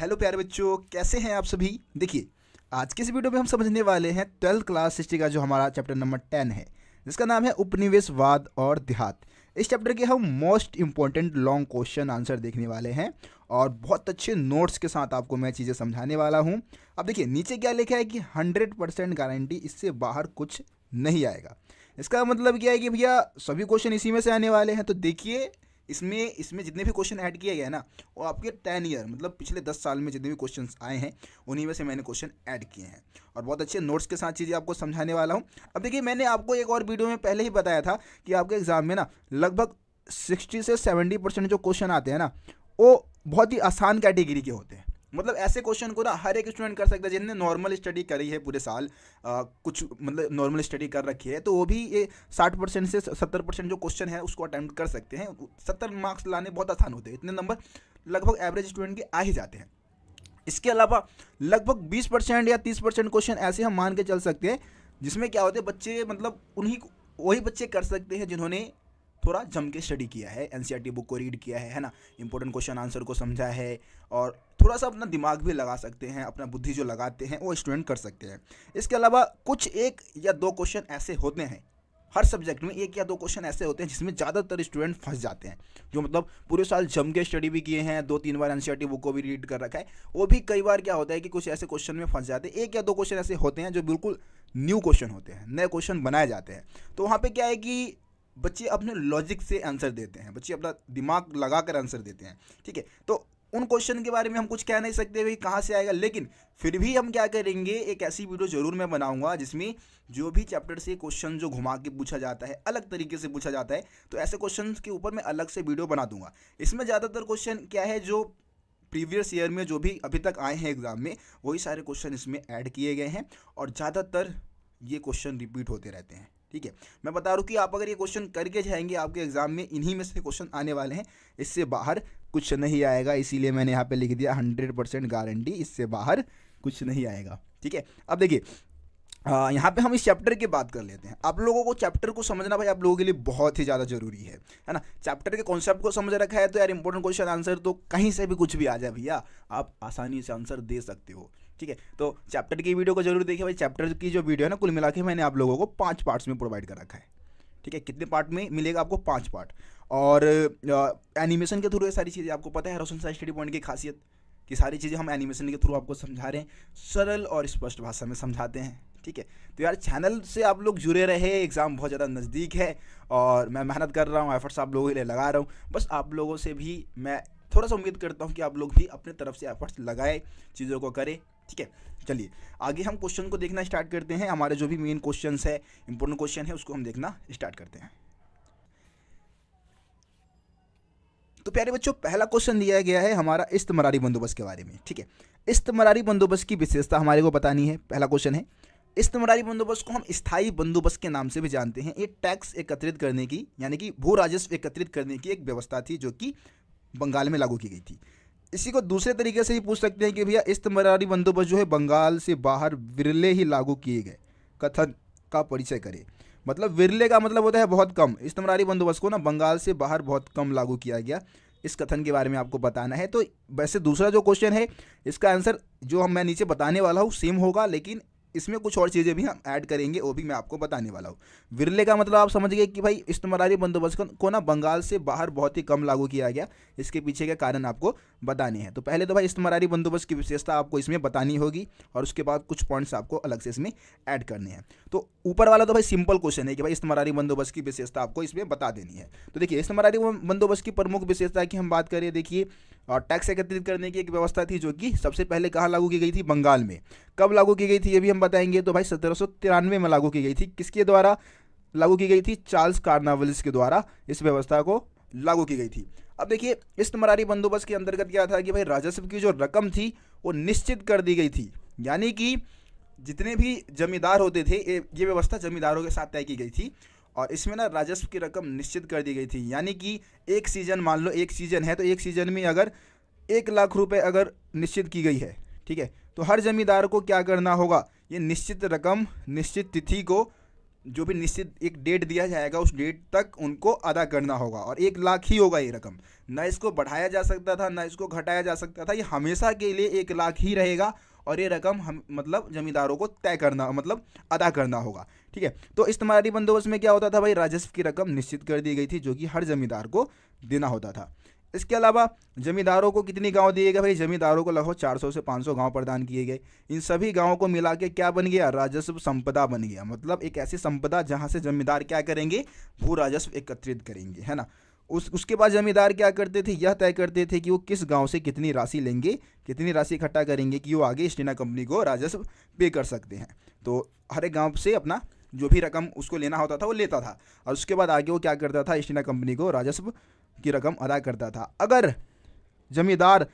hello प्यारे बच्चों कैसे हैं आप सभी देखिए आज के इस वीडियो में हम समझने वाले हैं ट्वेल्थ क्लास हिस्ट्री का जो हमारा चैप्टर नंबर टेन है जिसका नाम है उपनिवेशवाद और देहात इस चैप्टर के हम most important long question answer देखने वाले हैं और बहुत अच्छे नोट्स के साथ आपको मैं चीज़ें समझाने वाला हूँ अब देखिए नीचे क्या लिखा है कि हंड्रेड परसेंट गारंटी इससे बाहर कुछ नहीं आएगा इसका मतलब क्या है कि भैया सभी क्वेश्चन इसी में से आने वाले हैं तो देखिए इसमें इसमें जितने भी क्वेश्चन ऐड किए गए ना वो आपके टेन ईयर मतलब पिछले दस साल में जितने भी क्वेश्चन आए हैं उन्हीं में से मैंने क्वेश्चन ऐड किए हैं और बहुत अच्छे नोट्स के साथ चीज़ें आपको समझाने वाला हूँ अब देखिए मैंने आपको एक और वीडियो में पहले ही बताया था कि आपके एग्ज़ाम में ना लगभग सिक्सटी से सेवेंटी परसेंट जो क्वेश्चन आते हैं ना वो बहुत ही आसान कैटेगरी के होते हैं मतलब ऐसे क्वेश्चन को ना हर एक स्टूडेंट कर सकता है जिनने नॉर्मल स्टडी करी है पूरे साल आ, कुछ मतलब नॉर्मल स्टडी कर रखी है तो वो भी ये साठ परसेंट से सत्तर परसेंट जो क्वेश्चन है उसको अटैम्प्ट कर सकते हैं सत्तर मार्क्स लाने बहुत आसान होते हैं इतने नंबर लगभग एवरेज स्टूडेंट के आ ही जाते हैं इसके अलावा लगभग बीस परसेंट या तीस परसेंट क्वेश्चन ऐसे हम मान के चल सकते हैं जिसमें क्या होते हैं बच्चे मतलब उन्हीं वही बच्चे कर सकते हैं जिन्होंने थोड़ा जम के स्टडी किया है एन बुक e को रीड किया है है ना इंपॉर्टेंट क्वेश्चन आंसर को समझा है और थोड़ा सा अपना दिमाग भी लगा सकते हैं अपना बुद्धि जो लगाते हैं वो स्टूडेंट कर सकते हैं इसके अलावा कुछ एक या दो क्वेश्चन ऐसे होते हैं हर सब्जेक्ट में एक या दो क्वेश्चन ऐसे होते हैं जिसमें ज़्यादातर स्टूडेंट फंस जाते हैं जो मतलब पूरे साल जम के स्टडी भी किए हैं दो तीन बार एन बुक e को भी रीड कर रखा है वो भी कई बार क्या होता है कि कुछ ऐसे क्वेश्चन में फंस जाते हैं एक या दो क्वेश्चन ऐसे होते हैं जो बिल्कुल न्यू क्वेश्चन होते हैं नए क्वेश्चन बनाए जाते हैं तो वहाँ पर क्या है कि बच्चे अपने लॉजिक से आंसर देते हैं बच्चे अपना दिमाग लगा कर आंसर देते हैं ठीक है तो उन क्वेश्चन के बारे में हम कुछ कह नहीं सकते भाई कहाँ से आएगा लेकिन फिर भी हम क्या करेंगे एक ऐसी वीडियो जरूर मैं बनाऊंगा जिसमें जो भी चैप्टर से क्वेश्चन जो घुमा के पूछा जाता है अलग तरीके से पूछा जाता है तो ऐसे क्वेश्चन के ऊपर मैं अलग से वीडियो बना दूंगा इसमें ज़्यादातर क्वेश्चन क्या है जो प्रीवियस ईयर में जो भी अभी तक आए हैं एग्ज़ाम में वही सारे क्वेश्चन इसमें ऐड किए गए हैं और ज़्यादातर ये क्वेश्चन रिपीट होते रहते हैं ठीक है मैं बता रहा हूँ कि आप अगर ये क्वेश्चन करके जाएंगे आपके एग्जाम में इन्हीं में से क्वेश्चन आने वाले हैं इससे बाहर कुछ नहीं आएगा इसीलिए मैंने यहाँ पे लिख दिया हंड्रेड परसेंट गारंटी इससे बाहर कुछ नहीं आएगा ठीक है अब देखिए यहाँ पे हम इस चैप्टर की बात कर लेते हैं आप लोगों को चैप्टर को समझना भाई आप लोगों के लिए बहुत ही ज़्यादा जरूरी है है ना चैप्टर के कॉन्सेप्ट को समझ रखा है तो यार इंपॉर्टेंट क्वेश्चन आंसर तो कहीं से भी कुछ भी आ जाए भैया आप आसानी से आंसर दे सकते हो ठीक है तो चैप्टर की वीडियो को जरूर देखिए भाई चैप्टर की जो वीडियो है ना कुल मिला के मैंने आप लोगों को पाँच पार्ट्स में प्रोवाइड कर रखा है ठीक है कितने पार्ट में मिलेगा आपको पाँच पार्ट और एनिमेशन के थ्रू ये सारी चीज़ें आपको पता है रोशन साई स्टडी पॉइंट की खासियत कि सारी चीज़ें हम एनिमेशन के थ्रू आपको समझा रहे हैं सरल और स्पष्ट भाषा में समझाते हैं ठीक है तो यार चैनल से आप लोग जुड़े रहे एग्ज़ाम बहुत ज़्यादा नज़दीक है और मैं मेहनत कर रहा हूँ एफर्ट्स आप लोगों के लिए लगा रहा हूँ बस आप लोगों से भी मैं थोड़ा सा उम्मीद करता हूँ कि आप लोग भी अपने तरफ से एफर्ट्स लगाए चीज़ों को करें ठीक है चलिए आगे हम क्वेश्चन को देखना स्टार्ट करते हैं हमारे जो भी मेन क्वेश्चन है इंपॉर्टेंट क्वेश्चन है उसको हम देखना स्टार्ट करते हैं तो प्यारे बच्चों पहला क्वेश्चन दिया गया है हमारा इस्तमरारी बंदोबस्त के बारे में ठीक है इस्तमरारी बंदोबस्त की विशेषता हमारे को बतानी है पहला क्वेश्चन है इस्तमरारी बंदोबस्त को हम स्थायी बंदोबस्त के नाम से भी जानते हैं ये टैक्स एकत्रित करने की यानी कि भू राजस्व एकत्रित करने की एक व्यवस्था थी जो कि बंगाल में लागू की गई थी इसी को दूसरे तरीके से ही पूछ सकते हैं कि भैया इस्तमरारी बंदोबस्त जो है बंगाल से बाहर विरले ही लागू किए गए कथन का परिचय करें मतलब विरले का मतलब होता है बहुत कम इस्तमरारी बंदोबस्त को ना बंगाल से बाहर बहुत कम लागू किया गया इस कथन के बारे में आपको बताना है तो वैसे दूसरा जो क्वेश्चन है इसका आंसर जो हम मैं नीचे बताने वाला हूँ सेम होगा लेकिन इसमें कुछ और चीज़ें भी हम ऐड करेंगे वो भी मैं आपको बताने वाला हूँ विरले का मतलब आप समझ गए कि भाई इस्तेमाली बंदोबस्त को ना बंगाल से बाहर बहुत ही कम लागू किया गया इसके पीछे के कारण आपको बताने हैं तो पहले तो भाई इस्तेमाली बंदोबस्त की विशेषता आपको इसमें बतानी होगी और उसके बाद कुछ पॉइंट्स आपको अलग से इसमें ऐड करने हैं तो ऊपर वाला तो भाई सिंपल क्वेश्चन है कि भाई इस्तेमाली बंदोबस्त की विशेषता आपको इसमें बता देनी है तो देखिए इस्तेमाली बंदोबस्त की प्रमुख विशेषता की हम बात करें देखिए और टैक्स एकत्रित करने की एक व्यवस्था थी जो कि सबसे पहले कहाँ लागू की गई थी बंगाल में कब लागू की गई थी ये भी हम बताएंगे तो भाई सत्रह में लागू की गई थी किसके द्वारा लागू की गई थी चार्ल्स कार्नावलिस के द्वारा इस व्यवस्था को लागू की गई थी अब देखिए इस मरारी बंदोबस्त के अंतर्गत क्या था कि भाई राजस्व की जो रकम थी वो निश्चित कर दी गई थी यानी कि जितने भी जमींदार होते थे ये व्यवस्था जमींदारों के साथ तय की गई थी और इसमें ना राजस्व की रकम निश्चित कर दी गई थी यानी कि एक सीज़न मान लो एक सीज़न है तो एक सीज़न में अगर एक लाख रुपए अगर निश्चित की गई है ठीक है तो हर जमींदार को क्या करना होगा ये निश्चित रकम निश्चित तिथि को जो भी निश्चित एक डेट दिया जाएगा उस डेट तक उनको अदा करना होगा और एक लाख ही होगा ये रकम ना इसको बढ़ाया जा सकता था ना इसको घटाया जा सकता था ये हमेशा के लिए एक लाख ही रहेगा और ये रकम हम मतलब जमींदारों को तय करना मतलब अदा करना होगा ठीक है तो इस्तेमाली बंदोबस्त में क्या होता था भाई राजस्व की रकम निश्चित कर दी गई थी जो कि हर जमींदार को देना होता था इसके अलावा जमींदारों को कितनी गांव दिए गए भाई जमींदारों को लगभग 400 से 500 गांव प्रदान किए गए इन सभी गांवों को मिला के क्या बन गया राजस्व संपदा बन गया मतलब एक ऐसी संपदा जहां से जमींदार क्या करेंगे भू राजस्व एकत्रित करेंगे है ना उस उसके बाद जमींदार क्या करते थे यह तय करते थे कि वो किस गांव से कितनी राशि लेंगे कितनी राशि इकट्ठा करेंगे कि वो आगे स्टीना कंपनी को राजस्व पे कर सकते हैं तो हर एक गाँव से अपना जो भी रकम उसको लेना होता था वो लेता था और उसके बाद आगे वो क्या करता था ईस्ट इंडिया कंपनी को राजस्व की रकम अदा करता था अगर जमींदार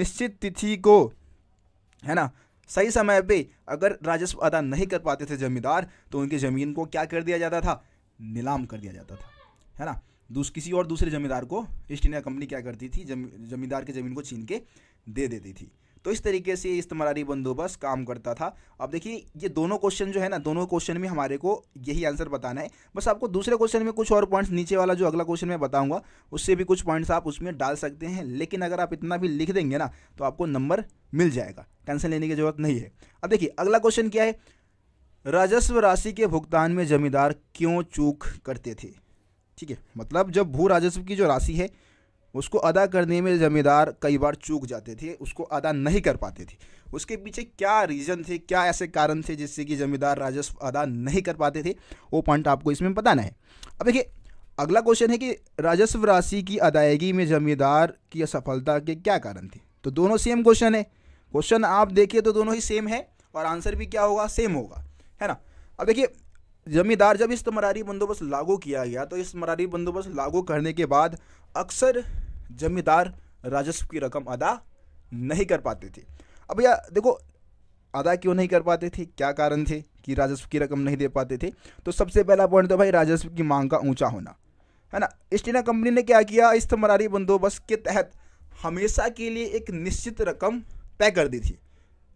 निश्चित तिथि को है ना सही समय पे अगर राजस्व अदा नहीं कर पाते थे जमींदार तो उनकी ज़मीन को क्या कर दिया जाता था नीलाम कर दिया जाता था है ना दूस किसी और दूसरे जमींदार को ईस्ट इंडिया कंपनी क्या करती थी जमींदार की ज़मीन को छीन के दे देती थी तो इस तरीके से इस्तमरारी बंदोबस्त काम करता था अब देखिए ये दोनों क्वेश्चन जो है ना दोनों क्वेश्चन में हमारे को यही आंसर बताना है बस आपको दूसरे क्वेश्चन में कुछ और पॉइंट्स नीचे वाला जो अगला क्वेश्चन मैं बताऊंगा उससे भी कुछ पॉइंट्स आप उसमें डाल सकते हैं लेकिन अगर आप इतना भी लिख देंगे ना तो आपको नंबर मिल जाएगा टेंशन लेने की जरूरत नहीं है अब देखिए अगला क्वेश्चन क्या है राजस्व राशि के भुगतान में जमींदार क्यों चूक करते थे ठीक है मतलब जब भू राजस्व की जो राशि है उसको अदा करने में ज़मींदार कई बार चूक जाते थे उसको अदा नहीं कर पाते थे उसके पीछे क्या रीज़न थे क्या ऐसे कारण थे जिससे कि ज़मींदार राजस्व अदा नहीं कर पाते थे वो पॉइंट आपको इसमें बताना है अब देखिए अगला क्वेश्चन है कि राजस्व राशि की अदायगी में जमींदार की असफलता के क्या कारण थे तो दोनों सेम क्वेश्चन है क्वेश्चन आप देखिए तो दोनों ही सेम है और आंसर भी क्या होगा सेम होगा है ना अब देखिए जमींदार जब इस मरारी बंदोबस्त लागू किया गया तो इस मरारी बंदोबस्त लागू करने के बाद अक्सर जमींदार राजस्व की रकम अदा नहीं कर पाते थे अब या देखो अदा क्यों नहीं कर पाते थे क्या कारण थे कि राजस्व की रकम नहीं दे पाते थे तो सबसे पहला पॉइंट तो भाई राजस्व की मांग का ऊंचा होना है ना ईस्ट इंडिया कंपनी ने क्या किया इस तमरारी बंदोबस्त के तहत हमेशा के लिए एक निश्चित रकम तय कर दी थी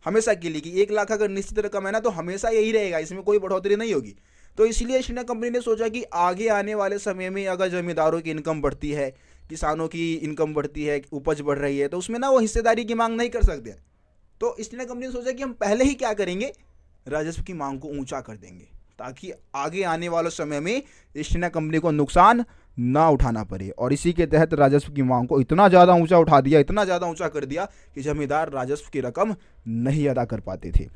हमेशा के लिए कि एक लाख अगर निश्चित रकम है ना तो हमेशा यही रहेगा इसमें कोई बढ़ोतरी नहीं होगी तो इसलिए ईस्ट इंडिया कंपनी ने सोचा कि आगे आने वाले समय में अगर जमींदारों की इनकम बढ़ती है किसानों की इनकम बढ़ती है उपज बढ़ रही है तो उसमें ना वो हिस्सेदारी की मांग नहीं कर सकते तो इसलिए कंपनी ने सोचा कि हम पहले ही क्या करेंगे राजस्व की मांग को ऊंचा कर देंगे ताकि आगे आने वाले समय में ईस्ट इंडिया कंपनी को नुकसान ना उठाना पड़े और इसी के तहत राजस्व की मांग को इतना ज़्यादा ऊंचा उठा दिया इतना ज़्यादा ऊंचा कर दिया कि जमींदार राजस्व की रकम नहीं अदा कर पाते थे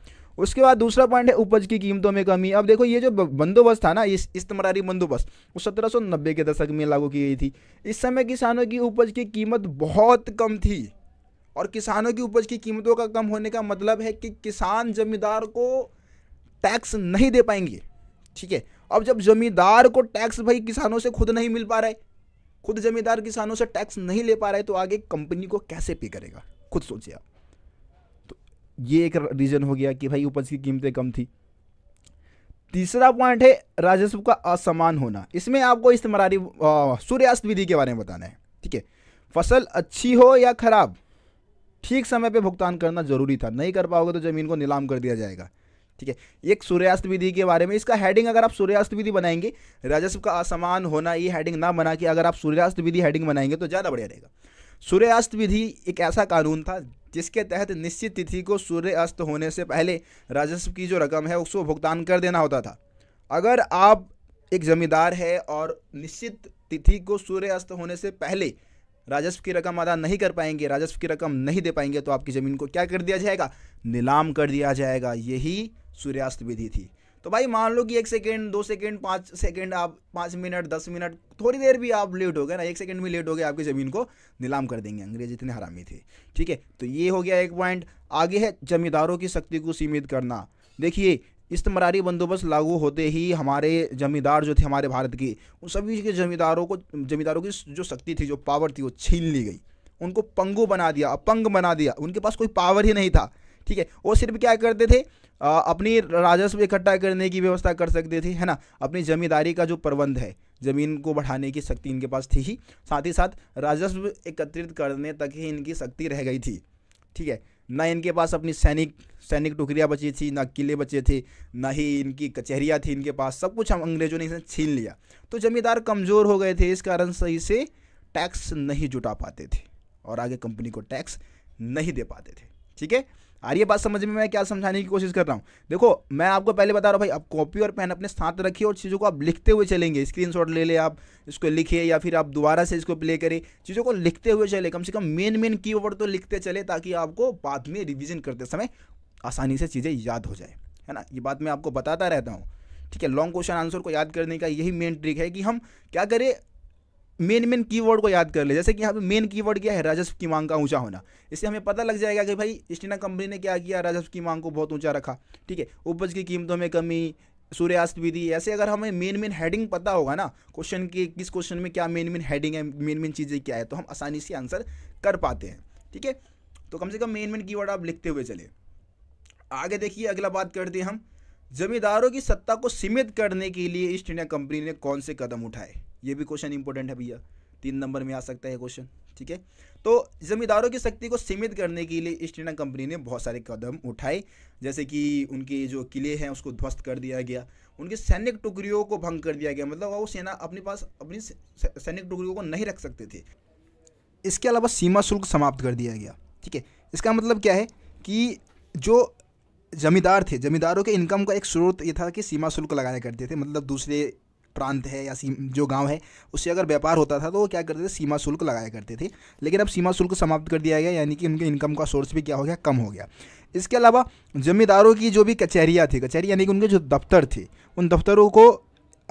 उसके बाद दूसरा पॉइंट है उपज की कीमतों में कमी अब देखो ये जो बंदोबस्त था ना इस बंदोबस्त वो सत्रह सौ नब्बे के दशक में लागू की गई थी इस समय किसानों की उपज की कीमत बहुत कम थी और किसानों की उपज की कीमतों का कम होने का मतलब है कि किसान जमींदार को टैक्स नहीं दे पाएंगे ठीक है अब जब जमींदार को टैक्स भाई किसानों से खुद नहीं मिल पा रहे खुद जमींदार किसानों से टैक्स नहीं ले पा रहे तो आगे कंपनी को कैसे पे करेगा खुद सोचिए आप ये एक रीज़न हो गया कि भाई उपज की कीमतें कम थी तीसरा पॉइंट है राजस्व का असमान होना इसमें आपको इस तुम्हारी सूर्यास्त विधि के बारे में बताना है ठीक है फसल अच्छी हो या ख़राब ठीक समय पे भुगतान करना ज़रूरी था नहीं कर पाओगे तो ज़मीन को नीलाम कर दिया जाएगा ठीक है एक सूर्यास्त विधि के बारे में इसका हेडिंग अगर आप सूर्यास्त विधि बनाएंगे राजस्व का असमान होना ये हेडिंग ना बना के अगर आप सूर्यास्त विधि हेडिंग बनाएंगे तो ज़्यादा बढ़िया रहेगा सूर्यास्त विधि एक ऐसा कानून था जिसके तहत निश्चित तिथि को सूर्य अस्त होने से पहले राजस्व की जो रकम है उसको भुगतान कर देना होता था अगर आप एक ज़मींदार है और निश्चित तिथि को सूर्य अस्त होने से पहले राजस्व की रकम अदा नहीं कर पाएंगे राजस्व की रकम नहीं दे पाएंगे तो आपकी ज़मीन को क्या कर दिया जाएगा नीलाम कर दिया जाएगा यही सूर्यास्त विधि थी तो भाई मान लो कि एक सेकेंड दो सेकेंड पाँच सेकेंड आप पाँच मिनट दस मिनट थोड़ी देर भी आप लेट हो गए ना एक सेकेंड भी लेट हो गए आपकी ज़मीन को नीलाम कर देंगे अंग्रेज इतने हरामी थे ठीक है तो ये हो गया एक पॉइंट आगे है जमींदारों की शक्ति को सीमित करना देखिए इस्तमरारी बंदोबस्त लागू होते ही हमारे जमींदार जो थे हमारे भारत के उन सभी के जमींदारों को जमींदारों की जो शक्ति थी जो पावर थी वो छीन ली गई उनको पंगु बना दिया अपंग बना दिया उनके पास कोई पावर ही नहीं था ठीक है वो सिर्फ क्या करते थे अपनी राजस्व इकट्ठा करने की व्यवस्था कर सकते थे है ना अपनी जमींदारी का जो प्रबंध है ज़मीन को बढ़ाने की शक्ति इनके पास थी ही साथ ही साथ राजस्व एकत्रित करने तक ही इनकी शक्ति रह गई थी ठीक है ना इनके पास अपनी सैनिक सैनिक टुकड़ियाँ बची थी ना किले बचे थे ना ही इनकी कचहरियाँ थी इनके पास सब कुछ हम अंग्रेजों ने इसे छीन लिया तो जमींदार कमज़ोर हो गए थे इस कारण सही से टैक्स नहीं जुटा पाते थे और आगे कंपनी को टैक्स नहीं दे पाते थे ठीक है आ रही है बात समझ में मैं क्या समझाने की कोशिश कर रहा हूँ देखो मैं आपको पहले बता रहा हूँ भाई आप कॉपी और पेन अपने साथ रखिए और चीज़ों को आप लिखते हुए चलेंगे शॉट ले ले आप इसको लिखिए या फिर आप दोबारा से इसको प्ले करें चीज़ों को लिखते हुए चले कम से कम मेन मेन की तो लिखते चले ताकि आपको बाद में रिविज़न करते समय आसानी से चीज़ें याद हो जाए है ना ये बात मैं आपको बताता रहता हूँ ठीक है लॉन्ग क्वेश्चन आंसर को याद करने का यही मेन ट्रिक है कि हम क्या करें मेन मेन कीवर्ड को याद कर ले जैसे कि यहाँ पे मेन कीवर्ड क्या है राजस्व की मांग का ऊंचा होना इससे हमें पता लग जाएगा कि भाई स्टीना कंपनी ने क्या किया राजस्व की मांग को बहुत ऊंचा रखा ठीक है उपज की कीमतों में कमी सूर्यास्त विधि ऐसे अगर हमें मेन मेन हेडिंग पता होगा ना क्वेश्चन की किस क्वेश्चन में क्या मेन मेन हेडिंग है मेन मेन चीज़ें क्या है तो हम आसानी से आंसर कर पाते हैं ठीक है तो कम से कम मेन मेन की आप लिखते हुए चले आगे देखिए अगला बात करते हैं हम जमींदारों की सत्ता को सीमित करने के लिए ईस्ट इंडिया कंपनी ने कौन से कदम उठाए ये भी क्वेश्चन इंपॉर्टेंट है भैया तीन नंबर में आ सकता है क्वेश्चन ठीक है तो जमींदारों की शक्ति को सीमित करने के लिए ईस्ट इंडिया कंपनी ने बहुत सारे कदम उठाए जैसे कि उनके जो किले हैं उसको ध्वस्त कर दिया गया उनकी सैनिक टुकड़ियों को भंग कर दिया गया मतलब वो सेना अपने पास अपनी सैनिक टुकड़ियों को नहीं रख सकते थे इसके अलावा सीमा शुल्क समाप्त कर दिया गया ठीक है इसका मतलब क्या है कि जो जमींदार थे जमींदारों के इनकम का एक स्रोत ये था कि सीमा शुल्क लगाया करते थे मतलब दूसरे प्रांत है या जो गांव है उससे अगर व्यापार होता था तो वो क्या करते थे सीमा शुल्क लगाया करते थे लेकिन अब सीमा शुल्क समाप्त कर दिया गया यानी कि उनके इनकम का सोर्स भी क्या हो गया कम हो गया इसके अलावा जमींदारों की जो भी कचहरियाँ थी कचहरी यानी कि उनके जो दफ्तर थे उन दफ्तरों को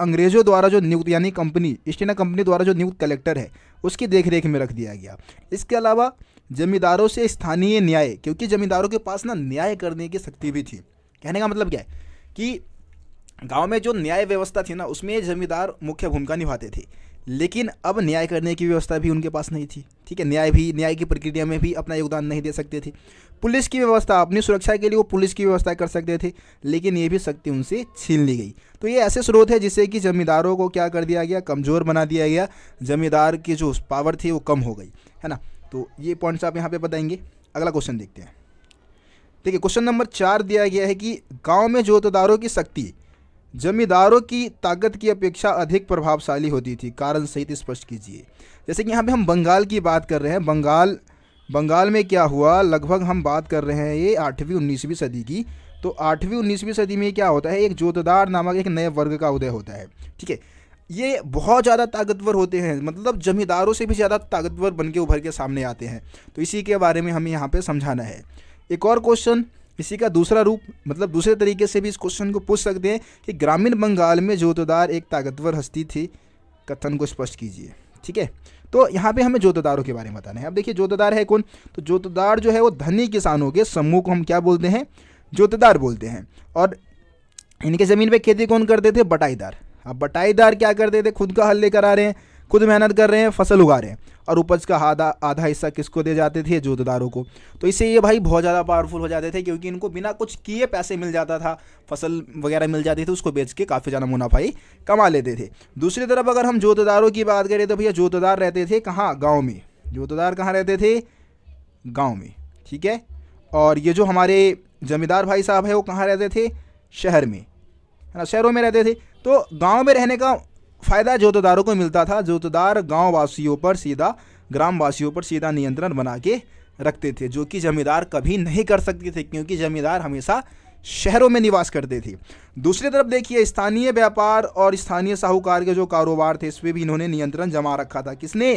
अंग्रेजों द्वारा जो नियुक्त यानी कंपनी ईस्ट इंडिया कंपनी द्वारा जो नियुक्त कलेक्टर है उसकी देखरेख में रख दिया गया इसके अलावा जमींदारों से स्थानीय न्याय क्योंकि जमींदारों के पास ना न्याय करने की शक्ति भी थी कहने का मतलब क्या है कि गांव में जो न्याय व्यवस्था थी ना उसमें जमींदार मुख्य भूमिका निभाते थे लेकिन अब न्याय करने की व्यवस्था भी उनके पास नहीं थी ठीक है न्याय भी न्याय की प्रक्रिया में भी अपना योगदान नहीं दे सकते थे पुलिस की व्यवस्था अपनी सुरक्षा के लिए वो पुलिस की व्यवस्था कर सकते थे लेकिन ये भी शक्ति उनसे छीन ली गई तो ये ऐसे स्रोत है जिससे कि जमींदारों को क्या कर दिया गया कमज़ोर बना दिया गया जमींदार की जो पावर थी वो कम हो गई है ना तो ये पॉइंट्स आप यहाँ पर बताएंगे अगला क्वेश्चन देखते हैं देखिए क्वेश्चन नंबर चार दिया गया है कि गाँव में जोतदारों की शक्ति जमींदारों की ताकत की अपेक्षा अधिक प्रभावशाली होती थी कारण सहित स्पष्ट कीजिए जैसे कि यहाँ पे हम बंगाल की बात कर रहे हैं बंगाल बंगाल में क्या हुआ लगभग हम बात कर रहे हैं ये आठवीं उन्नीसवीं सदी की तो आठवीं उन्नीसवीं सदी में क्या होता है एक जोतदार नामक एक नए वर्ग का उदय होता है ठीक है ये बहुत ज़्यादा ताकतवर होते हैं मतलब जमींदारों से भी ज़्यादा ताकतवर बन के उभर के सामने आते हैं तो इसी के बारे में हमें यहाँ पर समझाना है एक और क्वेश्चन इसी का दूसरा रूप मतलब दूसरे तरीके से भी इस क्वेश्चन को पूछ सकते हैं कि ग्रामीण बंगाल में जोतदार एक ताकतवर हस्ती थी कथन को स्पष्ट कीजिए ठीक है तो यहाँ पे हमें जोतदारों के बारे में बताना है अब देखिए जोतदार है कौन तो जोतदार जो है वो धनी किसानों के समूह को हम क्या बोलते हैं जोतदार बोलते हैं और इनके ज़मीन पे खेती कौन करते थे बटाईदार अब बटाईदार क्या करते थे खुद का हल लेकर आ रहे हैं खुद मेहनत कर रहे हैं फसल उगा रहे हैं और उपज का आधा आधा हिस्सा किसको दे जाते थे जोतदारों को तो इससे ये भाई बहुत ज़्यादा पावरफुल हो जाते थे क्योंकि इनको बिना कुछ किए पैसे मिल जाता था फसल वगैरह मिल जाती थी उसको बेच के काफ़ी ज़्यादा मुनाफा ही कमा लेते थे दूसरी तरफ अगर हम जोतदारों की बात करें तो भैया जोतदार रहते थे कहाँ गाँव में जोतदार कहाँ रहते थे गाँव में ठीक है और ये जो हमारे जमींदार भाई साहब है वो कहाँ रहते थे शहर में है ना शहरों में रहते थे तो गाँव में रहने का फ़ायदा जोतदारों को मिलता था जोतदार गाँव वासियों पर सीधा ग्राम वासियों पर सीधा नियंत्रण बना के रखते थे जो कि जमींदार कभी नहीं कर सकते थे क्योंकि जमींदार हमेशा शहरों में निवास करते थे दूसरी तरफ देखिए स्थानीय व्यापार और स्थानीय साहूकार के जो कारोबार थे इस पर भी इन्होंने नियंत्रण जमा रखा था किसने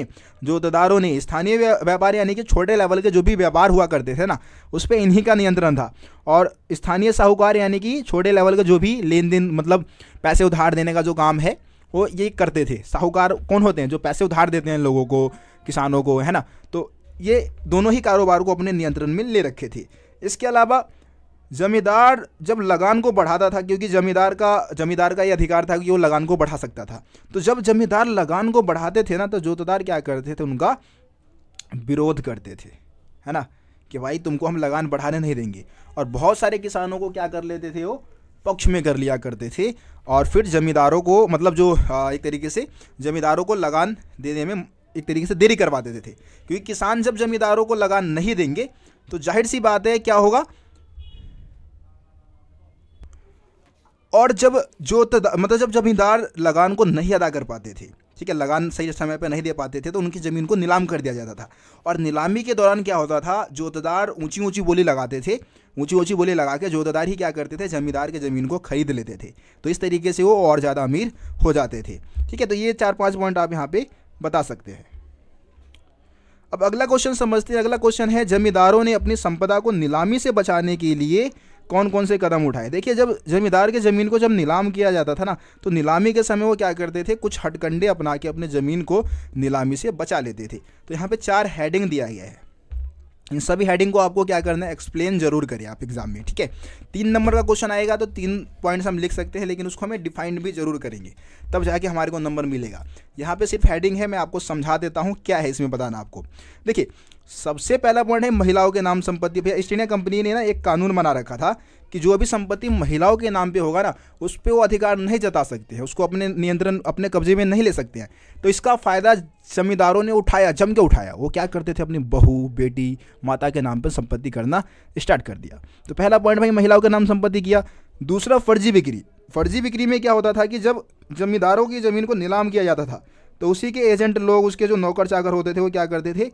जोतदारों ने स्थानीय व्यापार यानी कि छोटे लेवल के जो भी व्यापार हुआ करते थे ना उस पर इन्हीं का नियंत्रण था और स्थानीय साहूकार यानी कि छोटे लेवल का जो भी लेन देन मतलब पैसे उधार देने का जो काम है वो ये करते थे साहूकार कौन होते हैं जो पैसे उधार देते हैं लोगों को किसानों को है ना तो ये दोनों ही कारोबार को अपने नियंत्रण में ले रखे थे इसके अलावा जमींदार जब लगान को बढ़ाता था क्योंकि जमींदार का जमींदार का ये अधिकार था कि वो लगान को बढ़ा सकता था तो जब जमींदार लगान को बढ़ाते थे ना तो जोतदार क्या करते थे उनका विरोध करते थे है ना कि भाई तुमको हम लगान बढ़ाने नहीं देंगे और बहुत सारे किसानों को क्या कर लेते थे वो पक्ष में कर लिया करते थे और फिर जमींदारों को मतलब जो एक तरीके से जमींदारों को लगान देने में एक तरीके से देरी करवा देते थे क्योंकि किसान जब जमींदारों को लगान नहीं देंगे तो जाहिर सी बात है क्या होगा और जब जो मतलब जब जमींदार लगान को नहीं अदा कर पाते थे ठीक है लगान सही समय पर नहीं दे पाते थे तो उनकी ज़मीन को नीलाम कर दिया जाता था और नीलामी के दौरान क्या होता था जोतदार ऊंची ऊंची बोली लगाते थे ऊंची ऊंची बोली लगा के जोदार ही क्या करते थे जमींदार के ज़मीन को खरीद लेते थे तो इस तरीके से वो और ज़्यादा अमीर हो जाते थे ठीक है तो ये चार पाँच पॉइंट आप यहाँ पर बता सकते हैं अब अगला क्वेश्चन समझते हैं अगला क्वेश्चन है जमींदारों ने अपनी संपदा को नीलामी से बचाने के लिए कौन कौन से कदम उठाए देखिए जब जमींदार के ज़मीन को जब नीलाम किया जाता था ना तो नीलामी के समय वो क्या करते थे कुछ हटकंडे अपना के अपने ज़मीन को नीलामी से बचा लेते थे तो यहाँ पे चार हेडिंग दिया गया है इन सभी हेडिंग को आपको क्या करना है एक्सप्लेन जरूर करें आप एग्जाम में ठीक है तीन नंबर का क्वेश्चन आएगा तो तीन पॉइंट्स हम लिख सकते हैं लेकिन उसको हमें डिफाइंड भी जरूर करेंगे तब जाके हमारे को नंबर मिलेगा यहाँ पे सिर्फ हेडिंग है मैं आपको समझा देता हूँ क्या है इसमें बताना आपको देखिए सबसे पहला पॉइंट है महिलाओं के नाम संपत्ति भैया ईस्ट इंडिया कंपनी ने ना एक कानून बना रखा था कि जो भी संपत्ति महिलाओं के नाम पे होगा ना उस पर वो अधिकार नहीं जता सकते हैं उसको अपने नियंत्रण अपने कब्जे में नहीं ले सकते हैं तो इसका फ़ायदा जमींदारों ने उठाया जम के उठाया वो क्या करते थे अपनी बहू बेटी माता के नाम पर संपत्ति करना स्टार्ट कर दिया तो पहला पॉइंट भाई महिलाओं के नाम संपत्ति किया दूसरा फर्जी बिक्री फर्जी बिक्री में क्या होता था कि जब जमींदारों की ज़मीन को नीलाम किया जाता था तो उसी के एजेंट लोग उसके जो नौकर चाकर होते थे वो क्या करते थे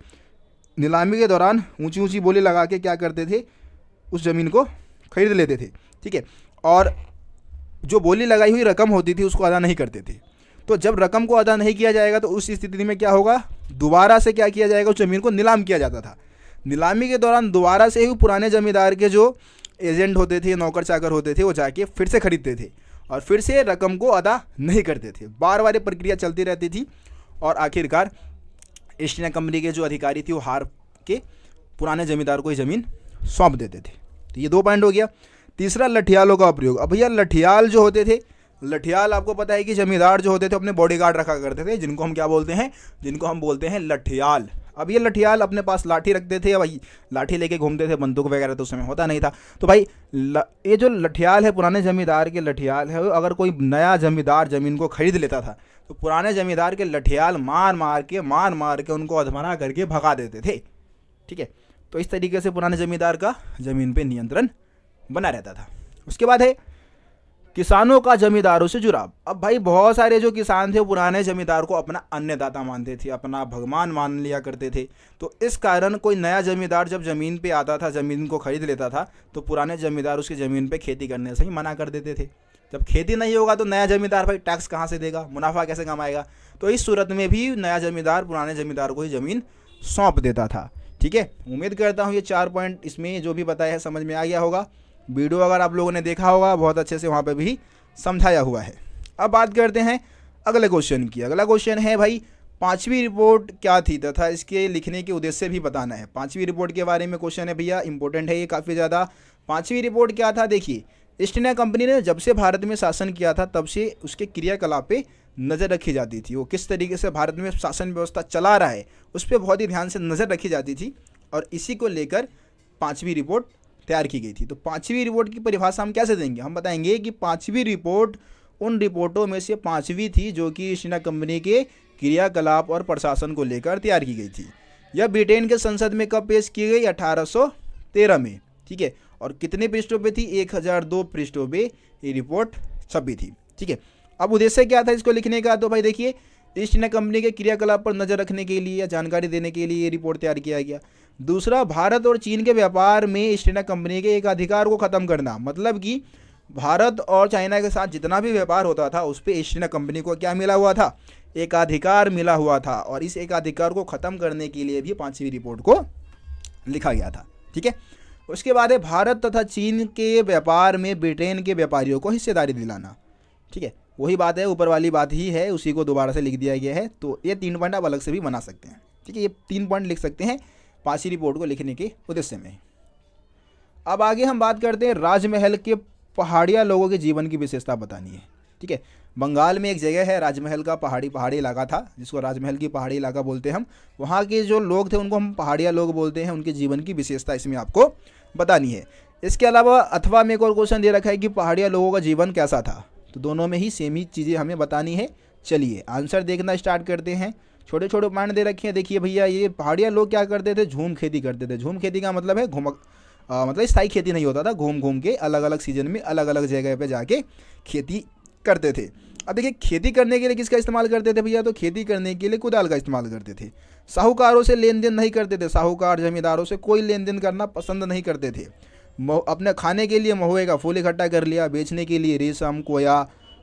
नीलामी के दौरान ऊंची ऊंची बोली लगा के क्या करते थे उस ज़मीन को खरीद लेते थे ठीक है और जो बोली लगाई हुई रकम होती थी उसको अदा नहीं करते थे तो जब रकम को अदा नहीं किया जाएगा तो उस स्थिति में क्या होगा दोबारा से क्या किया जाएगा उस ज़मीन को नीलाम किया जाता था नीलामी के दौरान दोबारा से ही पुराने ज़मींदार के जो एजेंट होते थे नौकर चाकर होते थे वो जाके फिर से ख़रीदते थे और फिर से रकम को अदा नहीं करते थे बार बार ये प्रक्रिया चलती रहती थी और आखिरकार ईस्ट इंडिया कंपनी के जो अधिकारी थे वो हार के पुराने जमींदार को ये ज़मीन सौंप देते थे तो ये दो पॉइंट हो गया तीसरा लठियालों का प्रयोग अब भैया लठियाल जो होते थे लठियाल आपको पता है कि जमींदार जो होते थे अपने बॉडीगार्ड रखा करते थे जिनको हम क्या बोलते हैं जिनको हम बोलते हैं लठियाल अब ये लठियाल अपने पास लाठी रखते थे भाई लाठी लेके घूमते थे बंदूक वगैरह तो उस समय होता नहीं था तो भाई ये जो लठियाल है पुराने जमींदार के लठियाल है अगर कोई नया जमींदार ज़मीन को खरीद लेता था तो पुराने जमींदार के लठियाल मार मार के मार मार के उनको अधमरा करके भगा देते थे ठीक है तो इस तरीके से पुराने जमींदार का ज़मीन पर नियंत्रण बना रहता था उसके बाद है किसानों का जमींदारों से जुड़ाव अब भाई बहुत सारे जो किसान थे वो पुराने जमींदार को अपना अन्नदाता मानते थे अपना भगवान मान लिया करते थे तो इस कारण कोई नया जमींदार जब ज़मीन पे आता था ज़मीन को खरीद लेता था तो पुराने जमींदार उसकी ज़मीन पे खेती करने से ही मना कर देते थे जब खेती नहीं होगा तो नया जमींदार भाई टैक्स कहाँ से देगा मुनाफा कैसे कमाएगा तो इस सूरत में भी नया जमींदार पुराने जमींदार को ही ज़मीन सौंप देता था ठीक है उम्मीद करता हूँ ये चार पॉइंट इसमें जो भी बताया है समझ में आ गया होगा वीडियो अगर आप लोगों ने देखा होगा बहुत अच्छे से वहाँ पर भी समझाया हुआ है अब बात करते हैं अगले क्वेश्चन की अगला क्वेश्चन है भाई पांचवी रिपोर्ट क्या थी तथा इसके लिखने के उद्देश्य भी बताना है पांचवी रिपोर्ट के बारे में क्वेश्चन है भैया इंपॉर्टेंट है ये काफ़ी ज़्यादा पांचवी रिपोर्ट क्या था देखिए ईस्ट इंडिया कंपनी ने जब से भारत में शासन किया था तब से उसके क्रियाकलाप पे नज़र रखी जाती थी वो किस तरीके से भारत में शासन व्यवस्था चला रहा है उस पर बहुत ही ध्यान से नज़र रखी जाती थी और इसी को लेकर पाँचवीं रिपोर्ट तैयार की गई थी तो पांचवी रिपोर्ट की परिभाषा हम कैसे देंगे हम बताएंगे कि पांचवी रिपोर्ट उन रिपोर्टों में से पांचवी थी जो कि ईस्ट कंपनी के क्रियाकलाप और प्रशासन को लेकर तैयार की गई थी यह ब्रिटेन के संसद में कब पेश की गई अठारह में ठीक है और कितने पृष्ठों पर थी एक पृष्ठों पर ये रिपोर्ट छपी थी ठीक है अब उद्देश्य क्या था इसको लिखने का तो भाई देखिए ईस्ट इंडिया कंपनी के क्रियाकलाप पर नज़र रखने के लिए या जानकारी देने के लिए ये रिपोर्ट तैयार किया गया दूसरा भारत और चीन के व्यापार में ईस्ट इंडिया कंपनी के एक अधिकार को ख़त्म करना मतलब कि भारत और चाइना के साथ जितना भी व्यापार होता था उस पर ईस्ट इंडिया कंपनी को क्या मिला हुआ था एकाधिकार मिला हुआ था और इस एकाधिकार को ख़त्म करने के लिए भी पाँचवीं रिपोर्ट को लिखा गया था ठीक है उसके बाद है भारत तथा चीन के व्यापार में ब्रिटेन के व्यापारियों को हिस्सेदारी दिलाना ठीक है वही बात है ऊपर वाली बात ही है उसी को दोबारा से लिख दिया गया है तो ये तीन पॉइंट आप अलग से भी बना सकते हैं ठीक है ये तीन पॉइंट लिख सकते हैं पासी रिपोर्ट को लिखने के उद्देश्य में अब आगे हम बात करते हैं राजमहल के पहाड़िया लोगों के जीवन की विशेषता बतानी है ठीक है बंगाल में एक जगह है राजमहल का पहाड़ी पहाड़ी इलाका था जिसको राजमहल की पहाड़ी इलाका बोलते हैं हम वहाँ के जो लोग थे उनको हम पहाड़िया लोग बोलते हैं उनके जीवन की विशेषता इसमें आपको बतानी है इसके अलावा अथवा में एक और क्वेश्चन दे रखा है कि पहाड़िया लोगों का जीवन कैसा था तो दोनों में ही सेम ही चीज़ें हमें बतानी है चलिए आंसर देखना स्टार्ट करते हैं छोटे छोटे पॉइंट दे रखे हैं देखिए भैया ये पहाड़िया लोग क्या करते थे झूम खेती करते थे झूम खेती का मतलब है घुमक मतलब स्थाई खेती नहीं होता था घूम घूम के अलग अलग सीजन में अलग अलग जगह पर जाके खेती करते थे अब देखिए खेती करने के लिए किसका इस्तेमाल करते थे भैया तो खेती करने के लिए कुदाल का इस्तेमाल करते थे साहूकारों से लेन देन नहीं करते थे साहूकार जमींदारों से कोई लेन देन करना पसंद नहीं करते थे अपने खाने के लिए महुए का फूल इकट्ठा कर लिया बेचने के लिए रेशम कोया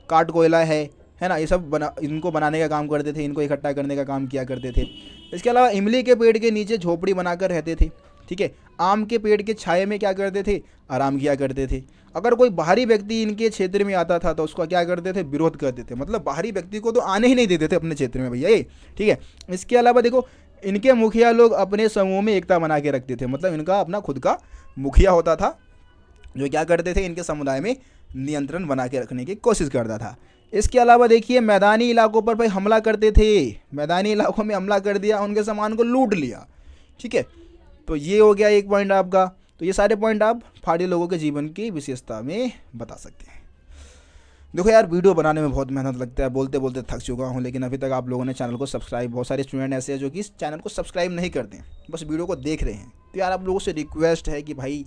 काट कोयला है है ना ये सब बना इनको बनाने का काम करते थे इनको इकट्ठा करने का काम किया करते थे इसके अलावा इमली के पेड़ के नीचे झोपड़ी बनाकर रहते थे ठीक है आम के पेड़ के छाए में क्या करते थे आराम किया करते थे अगर कोई बाहरी व्यक्ति इनके क्षेत्र में आता था तो उसका क्या करते थे विरोध करते थे मतलब बाहरी व्यक्ति को तो आने ही नहीं देते थे अपने क्षेत्र में भैया ये ठीक है इसके अलावा देखो इनके मुखिया लोग अपने समूह में एकता बना के रखते थे मतलब इनका अपना खुद का मुखिया होता था जो क्या करते थे इनके समुदाय में नियंत्रण बना के रखने की कोशिश करता था इसके अलावा देखिए मैदानी इलाकों पर भाई हमला करते थे मैदानी इलाकों में हमला कर दिया उनके सामान को लूट लिया ठीक है तो ये हो गया एक पॉइंट आपका तो ये सारे पॉइंट आप फाड़ी लोगों के जीवन की विशेषता में बता सकते हैं देखो यार वीडियो बनाने में बहुत मेहनत लगता है बोलते बोलते थक चुका हूँ लेकिन अभी तक आप लोगों ने चैनल को सब्सक्राइब बहुत सारे स्टूडेंट ऐसे हैं जो कि इस चैनल को सब्सक्राइब नहीं करते बस वीडियो को देख रहे हैं तो यार आप लोगों से रिक्वेस्ट है कि भाई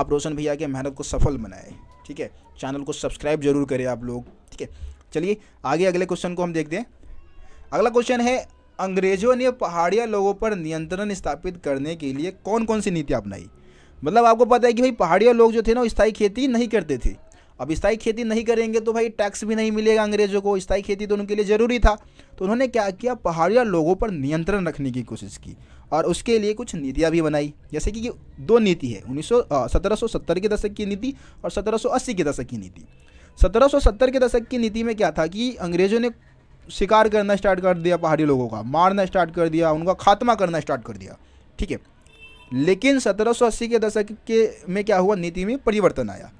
आप रोशन भैया के मेहनत को सफल बनाए ठीक है चैनल को सब्सक्राइब जरूर करें आप लोग ठीक है चलिए आगे अगले क्वेश्चन को हम देखते हैं अगला क्वेश्चन है अंग्रेजों ने पहाड़िया लोगों पर नियंत्रण स्थापित करने के लिए कौन कौन सी नीति अपनाई मतलब आपको पता है कि भाई पहाड़िया लोग जो थे ना स्थाई खेती नहीं करते थे अब स्थायी खेती नहीं करेंगे तो भाई टैक्स भी नहीं मिलेगा अंग्रेजों को स्थायी खेती तो उनके लिए ज़रूरी था तो उन्होंने क्या किया पहाड़िया लोगों पर नियंत्रण रखने की कोशिश की और उसके लिए कुछ नीतियाँ भी बनाई जैसे कि दो नीति है उन्नीस सत्रह के दशक की नीति और सत्रह के दशक की नीति सत्रह के दशक की नीति में क्या था कि अंग्रेज़ों ने शिकार करना स्टार्ट कर दिया पहाड़ी लोगों का मारना स्टार्ट कर दिया उनका खात्मा करना स्टार्ट कर दिया ठीक है लेकिन 1780 के दशक के में क्या हुआ नीति में परिवर्तन आया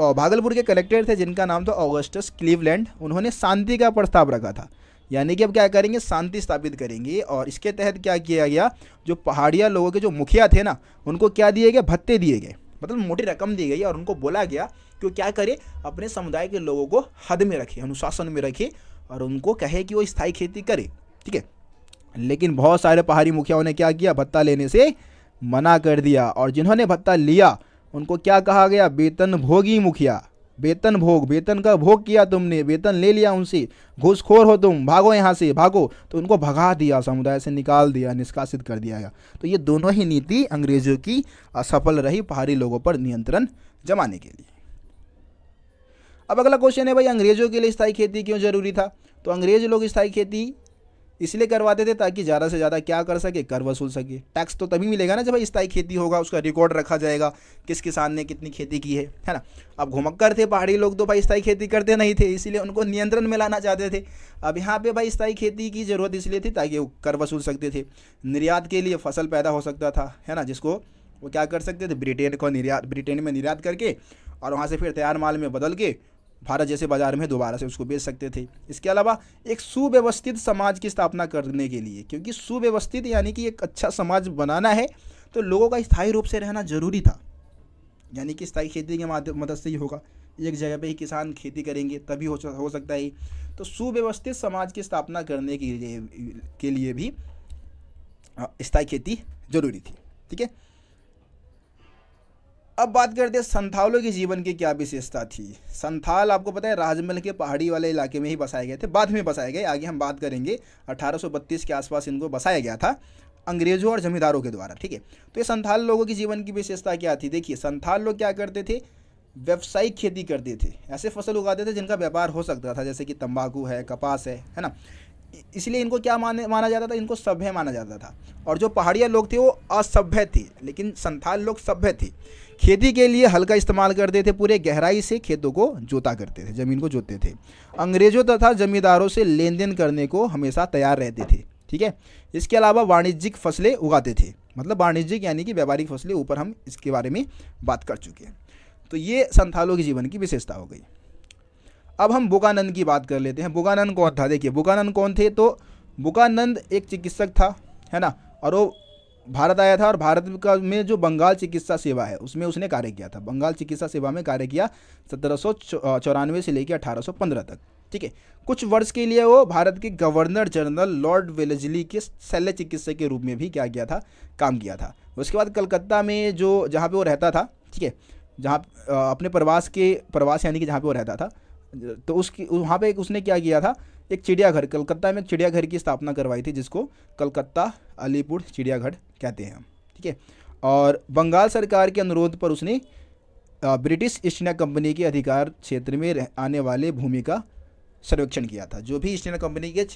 भागलपुर के कलेक्टर थे जिनका नाम था ऑगस्टस क्लीवलैंड उन्होंने शांति का प्रस्ताव रखा था यानी कि अब क्या करेंगे शांति स्थापित करेंगे और इसके तहत क्या किया गया जो पहाड़िया लोगों के जो मुखिया थे ना उनको क्या दिए गए भत्ते दिए गए मतलब मोटी रकम दी गई और उनको बोला गया कि वो क्या करे अपने समुदाय के लोगों को हद में रखे अनुशासन में रखे और उनको कहे कि वो स्थायी खेती करे ठीक है लेकिन बहुत सारे पहाड़ी मुखियाओं ने क्या किया भत्ता लेने से मना कर दिया और जिन्होंने भत्ता लिया उनको क्या कहा गया वेतन भोगी मुखिया वेतन भोग वेतन का भोग किया तुमने वेतन ले लिया उनसे घुसखोर हो तुम भागो यहाँ से भागो तो उनको भगा दिया समुदाय से निकाल दिया निष्कासित कर दिया गया तो ये दोनों ही नीति अंग्रेजों की असफल रही पहाड़ी लोगों पर नियंत्रण जमाने के लिए अब अगला क्वेश्चन है भाई अंग्रेजों के लिए स्थायी खेती क्यों जरूरी था तो अंग्रेज लोग स्थायी खेती इसलिए करवाते थे ताकि ज़्यादा से ज़्यादा क्या कर सके कर वसूल सके टैक्स तो तभी मिलेगा ना जब भाई स्थायी खेती होगा उसका रिकॉर्ड रखा जाएगा किस किसान ने कितनी खेती की है है ना अब घुमक्कर थे पहाड़ी लोग तो भाई स्थायी खेती करते नहीं थे इसीलिए उनको नियंत्रण में लाना चाहते थे अब यहाँ पे भाई स्थायी खेती की ज़रूरत इसलिए थी ताकि वो कर वसूल सकते थे निर्यात के लिए फसल पैदा हो सकता था है ना जिसको वो क्या कर सकते थे ब्रिटेन को निर्यात ब्रिटेन में निर्यात करके और वहाँ से फिर तैयार माल में बदल के भारत जैसे बाजार में दोबारा से उसको बेच सकते थे इसके अलावा एक सुव्यवस्थित समाज की स्थापना करने के लिए क्योंकि सुव्यवस्थित यानी कि एक अच्छा समाज बनाना है तो लोगों का स्थायी रूप से रहना जरूरी था यानी कि स्थायी खेती के मदद से ही होगा एक जगह पे ही किसान खेती करेंगे तभी हो, हो सकता है तो सुव्यवस्थित समाज की स्थापना करने के लिए के लिए भी स्थायी खेती जरूरी थी ठीक है अब बात करते हैं संथालों के जीवन की क्या विशेषता थी संथाल आपको पता है राजमहल के पहाड़ी वाले इलाके में ही बसाए गए थे बाद में बसाए गए आगे हम बात करेंगे 1832 के आसपास इनको बसाया गया था अंग्रेजों और जमींदारों के द्वारा ठीक है तो ये संथाल लोगों की जीवन की विशेषता क्या थी देखिए संथाल लोग क्या करते थे व्यावसायिक खेती करते थे ऐसे फसल उगाते थे जिनका व्यापार हो सकता था जैसे कि तंबाकू है कपास है है ना इसलिए इनको क्या माने माना जाता था इनको सभ्य माना जाता था और जो पहाड़िया लोग थे वो असभ्य थे लेकिन संथाल लोग सभ्य थे खेती के लिए हल का इस्तेमाल करते थे पूरे गहराई से खेतों को जोता करते थे ज़मीन को जोतते थे अंग्रेज़ों तथा ज़मींदारों से लेन देन करने को हमेशा तैयार रहते थे ठीक है इसके अलावा वाणिज्यिक फसलें उगाते थे मतलब वाणिज्यिक यानी कि व्यापारिक फसलें ऊपर हम इसके बारे में बात कर चुके हैं तो ये संथालों के जीवन की विशेषता हो गई अब हम बुकानंद की बात कर लेते हैं बुकानंद कौन था देखिए बुकानंद कौन थे तो बुकानंद एक चिकित्सक था है ना और वो भारत आया था और भारत का में जो बंगाल चिकित्सा सेवा है उसमें उसने कार्य किया था बंगाल चिकित्सा सेवा में कार्य किया सत्रह से लेकर अठारह तक ठीक है कुछ वर्ष के लिए वो भारत के गवर्नर जनरल लॉर्ड वेलजली के शल्य चिकित्सक के रूप में भी क्या किया था काम किया था उसके बाद कलकत्ता में जो जहाँ पे वो रहता था ठीक है जहाँ अपने प्रवास के प्रवास यानी कि जहाँ पे वो रहता था तो उसकी वहाँ पे एक उसने क्या किया था एक चिड़ियाघर कलकत्ता में एक चिड़ियाघर की स्थापना करवाई थी जिसको कलकत्ता अलीपुर चिड़ियाघर कहते हैं ठीक है और बंगाल सरकार के अनुरोध पर उसने ब्रिटिश ईस्ट इंडिया कंपनी के अधिकार क्षेत्र में आने वाले भूमि का सर्वेक्षण किया था जो भी ईस्ट इंडिया कंपनी के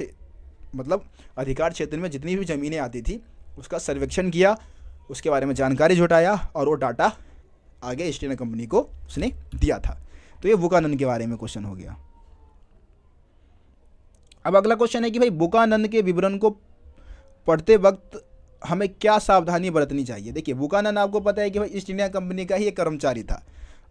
मतलब अधिकार क्षेत्र में जितनी भी ज़मीनें आती थी उसका सर्वेक्षण किया उसके बारे में जानकारी जुटाया और वो डाटा आगे ईस्ट इंडिया कंपनी को उसने दिया था तो ये बुकानंद के बारे में क्वेश्चन हो गया अब अगला क्वेश्चन है कि भाई बुकानंद के विवरण को पढ़ते वक्त हमें क्या सावधानी बरतनी चाहिए देखिए बुकानन आपको पता है कि भाई ईस्ट इंडिया कंपनी का ही एक कर्मचारी था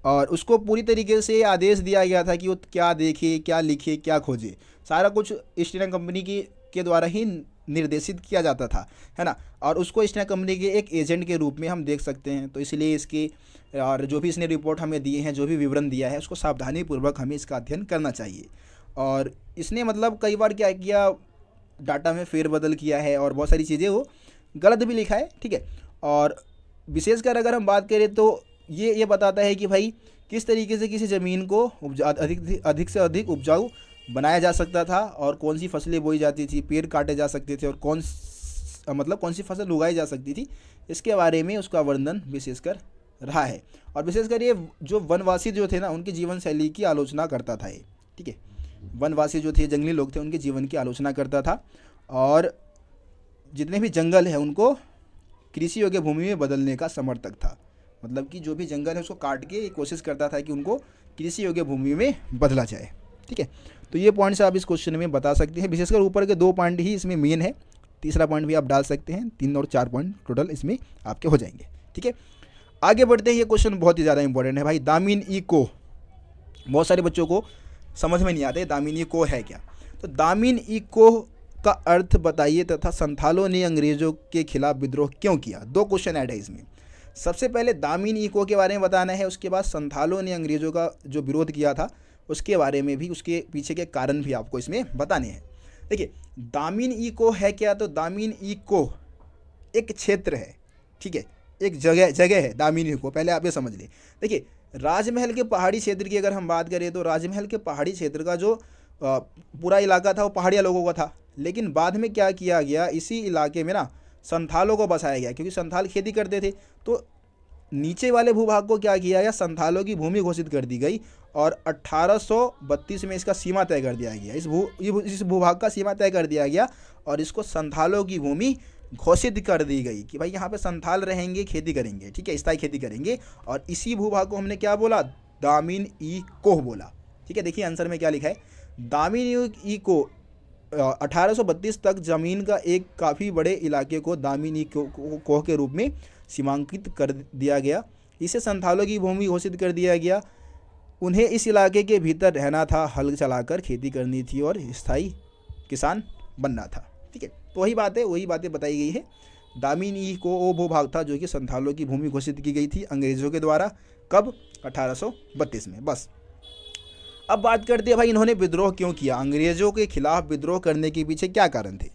और उसको पूरी तरीके से आदेश दिया गया था कि वो क्या देखे क्या लिखे क्या खोजे सारा कुछ ईस्ट इंडिया कंपनी की के द्वारा ही निर्देशित किया जाता था है ना और उसको ईस्ट इंडिया कंपनी के एक एजेंट के रूप में हम देख सकते हैं तो इसलिए इसकी और जो भी इसने रिपोर्ट हमें दिए हैं जो भी विवरण दिया है उसको सावधानीपूर्वक हमें इसका अध्ययन करना चाहिए और इसने मतलब कई बार क्या किया डाटा में फेरबदल किया है और बहुत सारी चीज़ें वो गलत भी लिखा है ठीक है और विशेषकर अगर हम बात करें तो ये ये बताता है कि भाई किस तरीके से किसी ज़मीन को उपजा अधिक अधिक से अधिक उपजाऊ बनाया जा सकता था और कौन सी फसलें बोई जाती थी पेड़ काटे जा सकते थे और कौन मतलब कौन सी फसल उगाई जा सकती थी इसके बारे में उसका वर्णन विशेषकर रहा है और विशेषकर ये जो वनवासी जो थे ना उनकी जीवन शैली की आलोचना करता था ये ठीक है वनवासी जो थे जंगली लोग थे उनके जीवन की आलोचना करता था और जितने भी जंगल हैं उनको कृषि योग्य भूमि में बदलने का समर्थक था मतलब कि जो भी जंगल है उसको काट के कोशिश करता था कि उनको कृषि योग्य भूमि में बदला जाए ठीक है तो ये पॉइंट्स आप इस क्वेश्चन में बता सकते हैं विशेषकर ऊपर के दो पॉइंट ही इसमें मेन है तीसरा पॉइंट भी आप डाल सकते हैं तीन और चार पॉइंट टोटल इसमें आपके हो जाएंगे ठीक है आगे बढ़ते हैं ये क्वेश्चन बहुत ही ज़्यादा इंपॉर्टेंट है भाई दामिन ई को बहुत सारे बच्चों को समझ में नहीं आता है दामिन ई को है क्या तो दामिन ई को का अर्थ बताइए तथा संथालों ने अंग्रेज़ों के खिलाफ विद्रोह क्यों किया दो क्वेश्चन ऐड है इसमें सबसे पहले दामिन ईको के बारे में बताना है उसके बाद संथालों ने अंग्रेज़ों का जो विरोध किया था उसके बारे में भी उसके पीछे के कारण भी आपको इसमें बताने हैं देखिए दामिन ईको है क्या तो दामिन ईको एक क्षेत्र है ठीक है एक जगह जगह है दामिन को पहले आप ये समझ लें देखिए राजमहल के पहाड़ी क्षेत्र की अगर हम बात करें तो राजमहल के पहाड़ी क्षेत्र का जो पूरा इलाका था वो पहाड़िया लोगों का था लेकिन बाद में क्या किया गया इसी इलाके में ना संथालों को बसाया गया क्योंकि संथाल खेती करते थे तो नीचे वाले भूभाग को क्या किया गया संथालों की भूमि घोषित कर दी गई और 1832 में इसका सीमा तय कर दिया गया इस भू इस भूभाग का सीमा तय कर दिया गया और इसको संथालों की भूमि घोषित कर दी गई कि भाई यहाँ पे संथाल रहेंगे खेती करेंगे ठीक है स्थायी खेती करेंगे और इसी भूभाग को हमने क्या बोला दामिन ई कोह बोला ठीक है देखिए आंसर में क्या लिखा है दामिनी ई को अठारह तक जमीन का एक काफ़ी बड़े इलाके को दामिनी कोह के रूप में सीमांकित कर दिया गया इसे संथालों की भूमि घोषित कर दिया गया उन्हें इस इलाके के भीतर रहना था हल चलाकर खेती करनी थी और स्थायी किसान बनना था ठीक है तो वही बात है वही बातें बताई गई है दामिनी को वो वो भाग था जो कि संथालों की भूमि घोषित की गई थी अंग्रेज़ों के द्वारा कब अठारह में बस अब बात करते हैं भाई इन्होंने विद्रोह क्यों किया अंग्रेज़ों के खिलाफ विद्रोह करने के पीछे क्या कारण थे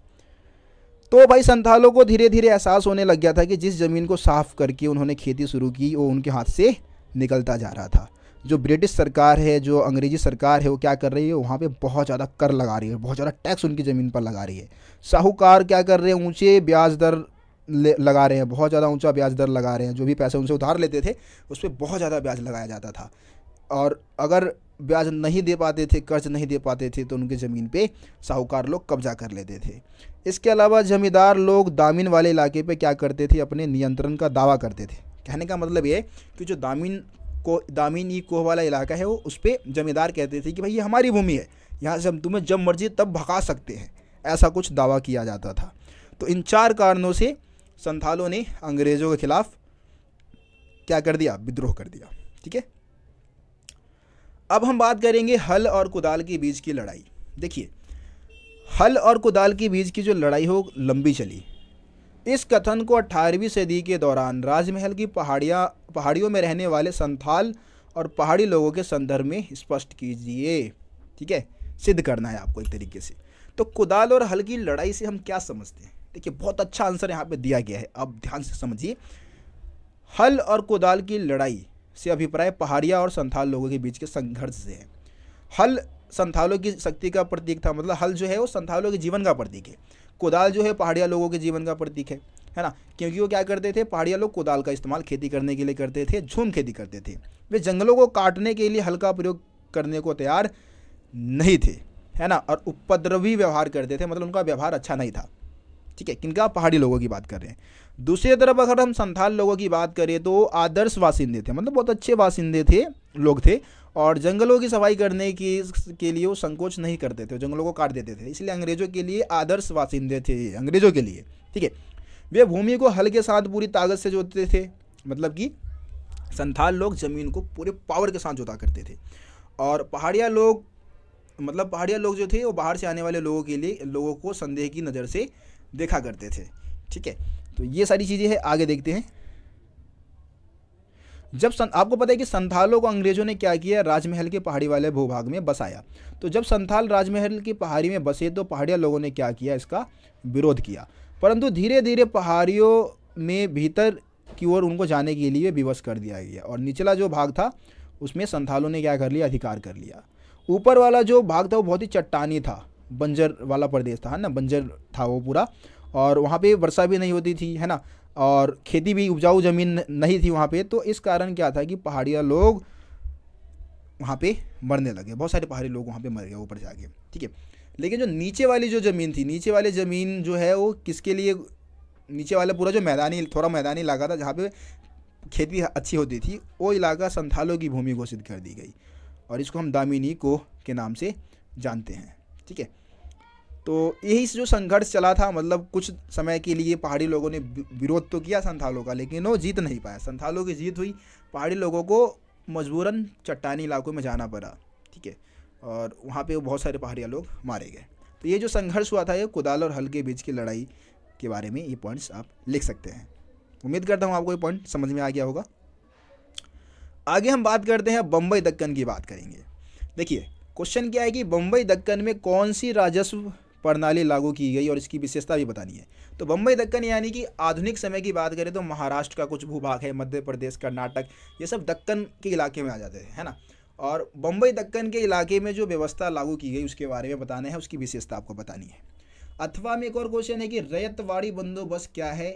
तो भाई संथालों को धीरे धीरे एहसास होने लग गया था कि जिस ज़मीन को साफ़ करके उन्होंने खेती शुरू की वो उनके हाथ से निकलता जा रहा था जो ब्रिटिश सरकार है जो अंग्रेज़ी सरकार है वो क्या कर रही है वहाँ पे बहुत ज़्यादा कर लगा रही है बहुत ज़्यादा टैक्स उनकी ज़मीन पर लगा रही है साहूकार क्या कर रहे हैं ऊँचे ब्याज दर लगा रहे हैं बहुत ज़्यादा ऊँचा ब्याज दर लगा रहे हैं जो भी पैसे उनसे उधार लेते थे उस पर बहुत ज़्यादा ब्याज लगाया जाता था और अगर ब्याज नहीं दे पाते थे कर्ज नहीं दे पाते थे तो उनके ज़मीन पे साहूकार लोग कब्जा कर लेते थे इसके अलावा ज़मींदार लोग दामिन वाले इलाके पे क्या करते थे अपने नियंत्रण का दावा करते थे कहने का मतलब ये कि जो दामिन को दामिन ई कोह वाला इलाका है वो उस पर ज़मींदार कहते थे कि भाई ये हमारी भूमि है यहाँ से हम तुम्हें जब मर्जी तब भगा सकते हैं ऐसा कुछ दावा किया जाता था तो इन चार कारणों से संथालों ने अंग्रेज़ों के ख़िलाफ़ क्या कर दिया विद्रोह कर दिया ठीक है अब हम बात करेंगे हल और कुदाल के बीच की लड़ाई देखिए हल और कुदाल के बीच की जो लड़ाई हो लंबी चली इस कथन को 18वीं सदी के दौरान राजमहल की पहाड़ियाँ पहाड़ियों में रहने वाले संथाल और पहाड़ी लोगों के संदर्भ में स्पष्ट कीजिए ठीक है सिद्ध करना है आपको एक तरीके से तो कुदाल और हल की लड़ाई से हम क्या समझते हैं देखिए बहुत अच्छा आंसर यहाँ पे दिया गया है अब ध्यान से समझिए हल और कुदाल की लड़ाई से अभिप्राय पहाड़िया और संथाल लोगों के बीच के संघर्ष से है हल संथालों की शक्ति का प्रतीक था मतलब हल जो है वो संथालों के जीवन का प्रतीक है कोदाल जो है पहाड़िया लोगों के जीवन का प्रतीक है है ना क्योंकि वो क्या करते थे पहाड़िया लोग कोदाल का इस्तेमाल खेती करने के लिए करते थे झूम खेती करते थे वे जंगलों को काटने के लिए हल का प्रयोग करने को तैयार नहीं थे है ना और उपद्रवी व्यवहार करते थे मतलब उनका व्यवहार अच्छा नहीं था ठीक है किनका पहाड़ी लोगों की बात कर रहे हैं दूसरी तरफ अगर हम संथाल लोगों की बात करें तो आदर्श वासिंदे थे मतलब बहुत अच्छे वासिंदे थे लोग थे और जंगलों की सफाई करने की के लिए वो संकोच नहीं करते थे जंगलों को काट देते थे इसलिए अंग्रेजों के लिए आदर्श वासिंदे थे अंग्रेजों के लिए ठीक है वे भूमि को हल के साथ पूरी ताकत से जोतते थे मतलब कि संथाल लोग ज़मीन को पूरे पावर के साथ जोता करते थे और पहाड़िया लोग मतलब पहाड़िया लोग जो थे वो बाहर से आने वाले लोगों के लिए लोगों को संदेह की नज़र से देखा करते थे ठीक है तो ये सारी चीज़ें हैं आगे देखते हैं जब सं, आपको पता है कि संथालों को अंग्रेजों ने क्या किया राजमहल के पहाड़ी वाले भूभाग में बसाया तो जब संथाल राजमहल की पहाड़ी में बसे तो पहाड़िया लोगों ने क्या किया इसका विरोध किया परंतु धीरे धीरे पहाड़ियों में भीतर की ओर उनको जाने के लिए विवश कर दिया गया और निचला जो भाग था उसमें संथालों ने क्या कर लिया अधिकार कर लिया ऊपर वाला जो भाग था वो बहुत ही चट्टानी था बंजर वाला प्रदेश था ना बंजर था वो पूरा और वहाँ पे वर्षा भी नहीं होती थी है ना और खेती भी उपजाऊ ज़मीन नहीं थी वहाँ पे तो इस कारण क्या था कि पहाड़िया लोग वहाँ पे मरने लगे बहुत सारे पहाड़ी लोग वहाँ पे मर गए ऊपर जाके ठीक है लेकिन जो नीचे वाली जो ज़मीन थी नीचे वाली ज़मीन जो है वो किसके लिए नीचे वाला पूरा जो मैदानी थोड़ा मैदानी इलाका था जहाँ पे खेती अच्छी होती थी वो इलाका संथालों की भूमि घोषित कर दी गई और इसको हम दामिनी को के नाम से जानते हैं ठीक है तो यही जो संघर्ष चला था मतलब कुछ समय के लिए पहाड़ी लोगों ने विरोध तो किया संथालों का लेकिन वो जीत नहीं पाया संथालों की जीत हुई पहाड़ी लोगों को मजबूरन चट्टानी इलाकों में जाना पड़ा ठीक है और वहाँ पे बहुत सारे पहाड़िया लोग मारे गए तो ये जो संघर्ष हुआ था ये कुदाल और हल के बीच की लड़ाई के बारे में ये पॉइंट्स आप लिख सकते हैं उम्मीद करता हूँ आपको ये पॉइंट समझ में आ गया होगा आगे हम बात करते हैं बम्बई दक्कन की बात करेंगे देखिए क्वेश्चन क्या है कि बम्बई दक्कन में कौन सी राजस्व प्रणाली लागू की गई और इसकी विशेषता भी बतानी है तो बम्बई दक्कन यानी कि आधुनिक समय की बात करें तो महाराष्ट्र का कुछ भूभाग है मध्य प्रदेश कर्नाटक ये सब दक्कन के इलाके में आ जाते हैं है ना और बम्बई दक्कन के इलाके में जो व्यवस्था लागू की गई उसके बारे में बताना है उसकी विशेषता आपको बतानी है अथवा में एक और क्वेश्चन है कि रैयतवाड़ी बंदोबस्त क्या है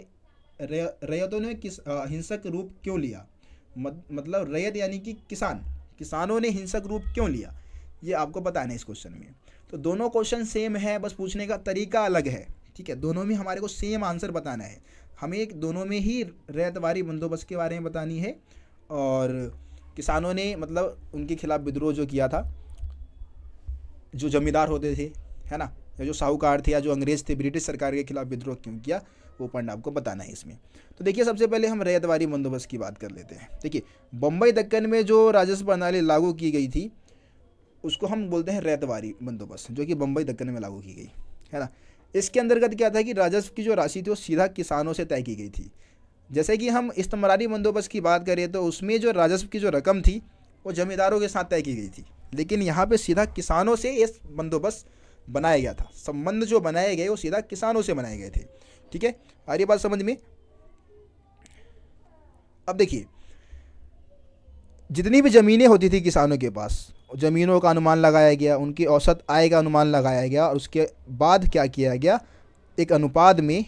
रैयतों ने किस हिंसक रूप क्यों लिया मतलब रैयत यानी कि किसान किसानों ने हिंसक रूप क्यों लिया ये आपको बताना है इस क्वेश्चन में तो दोनों क्वेश्चन सेम है बस पूछने का तरीका अलग है ठीक है दोनों में हमारे को सेम आंसर बताना है हमें एक दोनों में ही रेतवारी बंदोबस्त के बारे में बतानी है और किसानों ने मतलब उनके खिलाफ विद्रोह जो किया था जो जमींदार होते थे है ना या जो साहूकार थे या जो अंग्रेज़ थे ब्रिटिश सरकार के खिलाफ विद्रोह क्यों किया वो पॉइंट आपको बताना है इसमें तो देखिए सबसे पहले हम रैतवारी बंदोबस्त की बात कर लेते हैं देखिए बम्बई दक्कन में जो राजस्व प्रणाली लागू की गई थी उसको हम बोलते हैं रेतवारी बंदोबस्त जो कि बम्बई दक्कन में लागू की गई है ना इसके अंतर्गत क्या था कि राजस्व की जो राशि थी वो सीधा किसानों से तय की गई थी जैसे कि हम इस्तमरारी बंदोबस्त की बात करें तो उसमें जो राजस्व की जो रकम थी वो जमींदारों के साथ तय की गई थी लेकिन यहाँ पे सीधा किसानों से ये बंदोबस्त बनाया गया था संबंध जो बनाए गए वो सीधा किसानों से बनाए गए थे ठीक है आ रही बात समझ में अब देखिए जितनी भी ज़मीनें होती थी किसानों के पास ज़मीनों का अनुमान लगाया गया उनकी औसत आय का अनुमान लगाया गया और उसके बाद क्या किया गया एक अनुपात में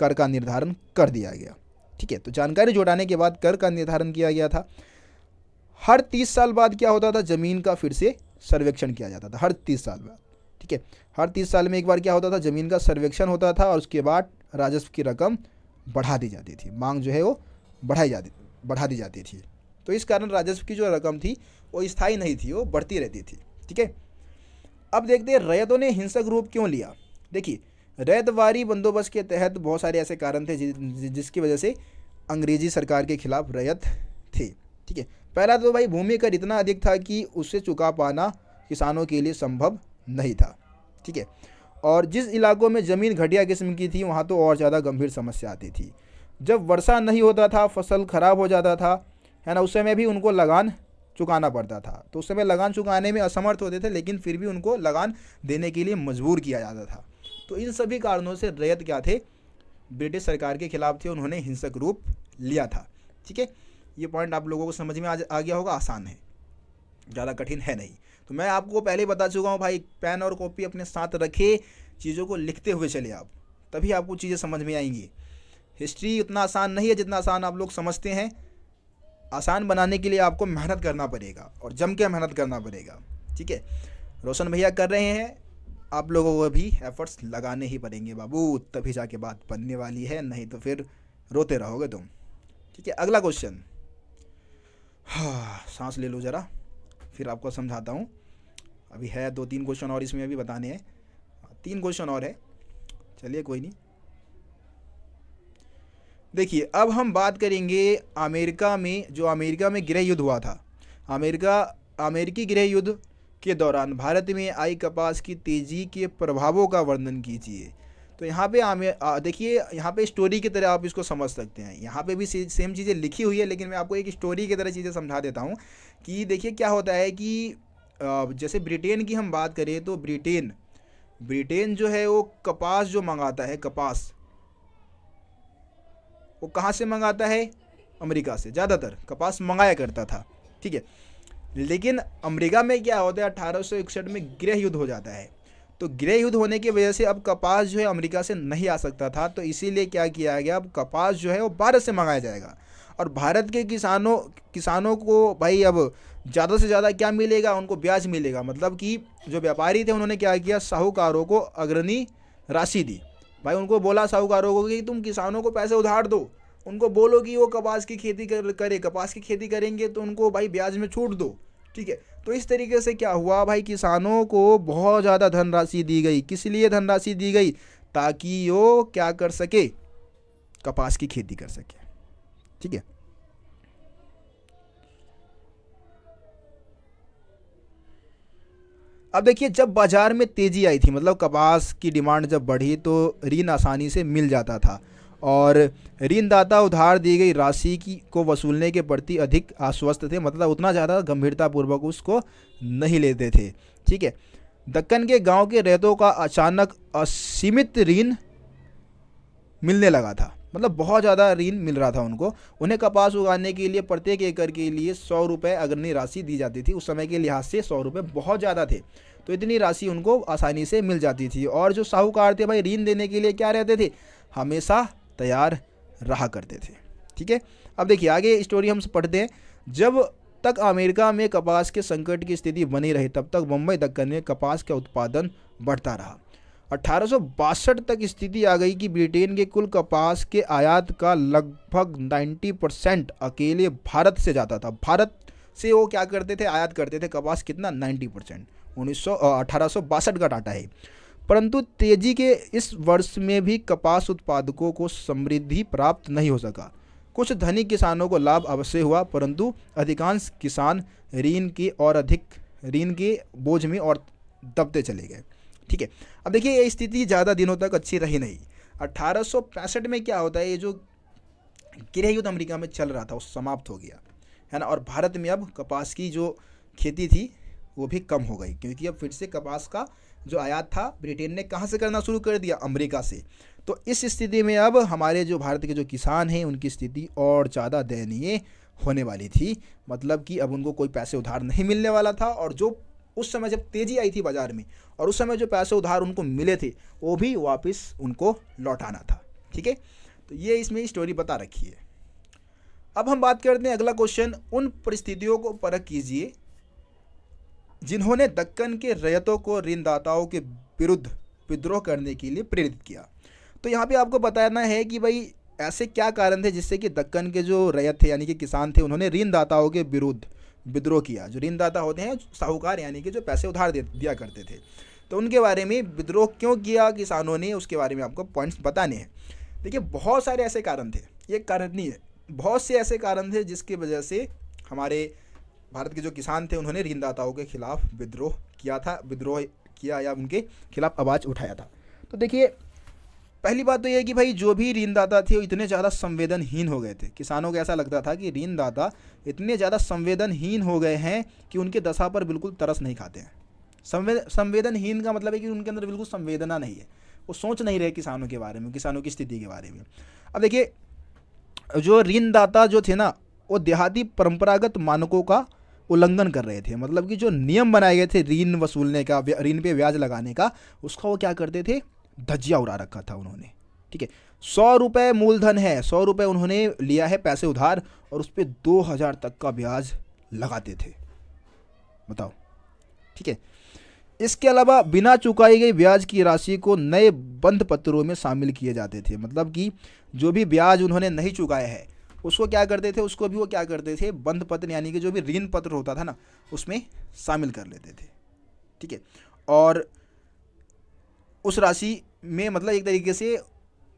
कर का निर्धारण कर दिया गया ठीक है तो जानकारी जुटाने के बाद कर का निर्धारण किया गया था हर तीस साल बाद क्या होता था ज़मीन का फिर से सर्वेक्षण किया जाता था हर तीस साल बाद ठीक है हर तीस साल में एक बार क्या होता था ज़मीन का सर्वेक्षण होता था और उसके बाद राजस्व की रकम बढ़ा दी जाती थी मांग जो है वो बढ़ाई जाती बढ़ा दी जाती थी तो इस कारण राजस्व की जो रकम थी वो स्थायी नहीं थी वो बढ़ती रहती थी ठीक है अब देखते हैं रैयतों ने हिंसक रूप क्यों लिया देखिए रैतवारी बंदोबस्त के तहत बहुत सारे ऐसे कारण थे जि, जिसकी वजह से अंग्रेजी सरकार के खिलाफ रैत थी ठीक है पहला तो भाई भूमि कर इतना अधिक था कि उससे चुका पाना किसानों के लिए संभव नहीं था ठीक है और जिस इलाकों में ज़मीन घटिया किस्म की थी वहाँ तो और ज़्यादा गंभीर समस्या आती थी जब वर्षा नहीं होता था फसल ख़राब हो जाता था है ना उस समय भी उनको लगान चुकाना पड़ता था तो उस समय लगान चुकाने में असमर्थ होते थे लेकिन फिर भी उनको लगान देने के लिए मजबूर किया जाता था तो इन सभी कारणों से रैयत क्या थे ब्रिटिश सरकार के खिलाफ थे उन्होंने हिंसक रूप लिया था ठीक है ये पॉइंट आप लोगों को समझ में आ, आ गया होगा आसान है ज़्यादा कठिन है नहीं तो मैं आपको पहले ही बता चुका हूँ भाई पेन और कॉपी अपने साथ रखे चीज़ों को लिखते हुए चले आप तभी आपको चीज़ें समझ में आएंगी हिस्ट्री उतना आसान नहीं है जितना आसान आप लोग समझते हैं आसान बनाने के लिए आपको मेहनत करना पड़ेगा और जम के मेहनत करना पड़ेगा ठीक है रोशन भैया कर रहे हैं आप लोगों को भी एफर्ट्स लगाने ही पड़ेंगे बाबू तभी जाके बात बनने वाली है नहीं तो फिर रोते रहोगे तुम ठीक है अगला क्वेश्चन हाँ सांस ले लो ज़रा फिर आपको समझाता हूँ अभी है दो तीन क्वेश्चन और इसमें अभी बताने हैं हाँ, तीन क्वेश्चन और है चलिए कोई नहीं देखिए अब हम बात करेंगे अमेरिका में जो अमेरिका में गृह युद्ध हुआ था अमेरिका अमेरिकी गृह युद्ध के दौरान भारत में आई कपास की तेज़ी के प्रभावों का वर्णन कीजिए तो यहाँ पे देखिए यहाँ पे स्टोरी की तरह आप इसको समझ सकते हैं यहाँ पे भी सेम चीज़ें लिखी हुई है लेकिन मैं आपको एक स्टोरी की तरह चीज़ें समझा देता हूँ कि देखिए क्या होता है कि जैसे ब्रिटेन की हम बात करें तो ब्रिटेन ब्रिटेन जो है वो कपास जो मंगाता है कपास वो कहाँ से मंगाता है अमेरिका से ज़्यादातर कपास मंगाया करता था ठीक है लेकिन अमेरिका में क्या होता है अठारह में गृह युद्ध हो जाता है तो गृह युद्ध होने की वजह से अब कपास जो है अमेरिका से नहीं आ सकता था तो इसीलिए क्या किया गया अब कपास जो है वो भारत से मंगाया जाएगा और भारत के किसानों किसानों को भाई अब ज़्यादा से ज़्यादा क्या मिलेगा उनको ब्याज मिलेगा मतलब कि जो व्यापारी थे उन्होंने क्या किया साहूकारों को अग्रणी राशि दी भाई उनको बोला साहूकारों को कि तुम किसानों को पैसे उधार दो उनको बोलो कि वो कपास की खेती कर करे कपास की खेती करेंगे तो उनको भाई ब्याज में छूट दो ठीक है तो इस तरीके से क्या हुआ भाई किसानों को बहुत ज़्यादा धनराशि दी गई किस लिए धनराशि दी गई ताकि वो क्या कर सके कपास की खेती कर सके ठीक है अब देखिए जब बाज़ार में तेज़ी आई थी मतलब कपास की डिमांड जब बढ़ी तो ऋण आसानी से मिल जाता था और ऋणदाता उधार दी गई राशि की को वसूलने के प्रति अधिक आश्वस्त थे मतलब उतना ज़्यादा गंभीरतापूर्वक उसको नहीं लेते थे ठीक है दक्कन के गांव के रेतों का अचानक असीमित ऋण मिलने लगा था मतलब बहुत ज़्यादा ऋण मिल रहा था उनको उन्हें कपास उगाने के लिए प्रत्येक एकड़ के लिए सौ रुपये अग्रणी राशि दी जाती थी उस समय के लिहाज से सौ रुपये बहुत ज़्यादा थे तो इतनी राशि उनको आसानी से मिल जाती थी और जो साहूकार थे भाई ऋण देने के लिए क्या रहते थे हमेशा तैयार रहा करते थे ठीक है अब देखिए आगे स्टोरी हम पढ़ते हैं जब तक अमेरिका में कपास के संकट की स्थिति बनी रही तब तक मुंबई दक्कन में कपास का उत्पादन बढ़ता रहा अट्ठारह तक स्थिति आ गई कि ब्रिटेन के कुल कपास के आयात का लगभग 90 परसेंट अकेले भारत से जाता था भारत से वो क्या करते थे आयात करते थे कपास कितना 90 परसेंट उन्नीस सौ का डाटा है परंतु तेजी के इस वर्ष में भी कपास उत्पादकों को समृद्धि प्राप्त नहीं हो सका कुछ धनी किसानों को लाभ अवश्य हुआ परंतु अधिकांश किसान ऋण की और अधिक ऋण के बोझ में और दबते चले गए ठीक है अब देखिए ये स्थिति ज़्यादा दिनों तक अच्छी रही नहीं अट्ठारह में क्या होता है ये जो गृह युद्ध अमरीका में चल रहा था वो समाप्त हो गया है ना और भारत में अब कपास की जो खेती थी वो भी कम हो गई क्योंकि अब फिर से कपास का जो आयात था ब्रिटेन ने कहाँ से करना शुरू कर दिया अमेरिका से तो इस स्थिति में अब हमारे जो भारत के जो किसान हैं उनकी स्थिति और ज़्यादा दयनीय होने वाली थी मतलब कि अब उनको कोई पैसे उधार नहीं मिलने वाला था और जो उस समय जब तेज़ी आई थी बाज़ार में और उस समय जो पैसे उधार उनको मिले थे वो भी वापस उनको लौटाना था ठीक है तो ये इसमें स्टोरी बता रखी है अब हम बात करते हैं अगला क्वेश्चन उन परिस्थितियों को परख कीजिए जिन्होंने दक्कन के रयतों को ऋणदाताओं के विरुद्ध विद्रोह करने के लिए प्रेरित किया तो यहाँ पे आपको बताना है कि भाई ऐसे क्या कारण थे जिससे कि दक्कन के जो रयत थे यानी कि किसान थे उन्होंने ऋणदाताओं के विरुद्ध विद्रोह किया जो ऋणदाता होते हैं साहूकार यानी कि जो पैसे उधार दे दिया करते थे तो उनके बारे में विद्रोह क्यों किया किसानों ने उसके बारे में आपको पॉइंट्स बताने हैं देखिए बहुत सारे ऐसे कारण थे ये कारण नहीं है बहुत से ऐसे कारण थे जिसकी वजह से हमारे भारत के जो किसान थे उन्होंने ऋणदाताओं के खिलाफ विद्रोह किया था विद्रोह किया या उनके खिलाफ आवाज़ उठाया था तो देखिए पहली बात तो यह कि भाई जो भी ऋणदाता थे वो इतने ज़्यादा संवेदनहीन हो गए थे किसानों को ऐसा लगता था कि ऋणदाता इतने ज़्यादा संवेदनहीन हो गए हैं कि उनके दशा पर बिल्कुल तरस नहीं खाते हैं संवेदनहीन का मतलब है कि उनके अंदर बिल्कुल संवेदना नहीं है वो सोच नहीं रहे किसानों के बारे में किसानों की स्थिति के बारे में अब देखिए जो ऋणदाता जो थे ना वो देहाती परंपरागत मानकों का उल्लंघन कर रहे थे मतलब कि जो नियम बनाए गए थे ऋण वसूलने का ऋण पे ब्याज लगाने का उसका वो क्या करते थे धज्जिया उड़ा रखा था उन्होंने ठीक है सौ रुपये मूलधन है सौ रुपये उन्होंने लिया है पैसे उधार और उस पर दो हज़ार तक का ब्याज लगाते थे बताओ ठीक है इसके अलावा बिना चुकाई गई ब्याज की राशि को नए बंद पत्रों में शामिल किए जाते थे मतलब कि जो भी ब्याज उन्होंने नहीं चुकाया है उसको क्या करते थे उसको भी वो क्या करते थे बंध पत्र यानी कि जो भी ऋण पत्र होता था ना उसमें शामिल कर लेते थे ठीक है और उस राशि में मतलब एक तरीके से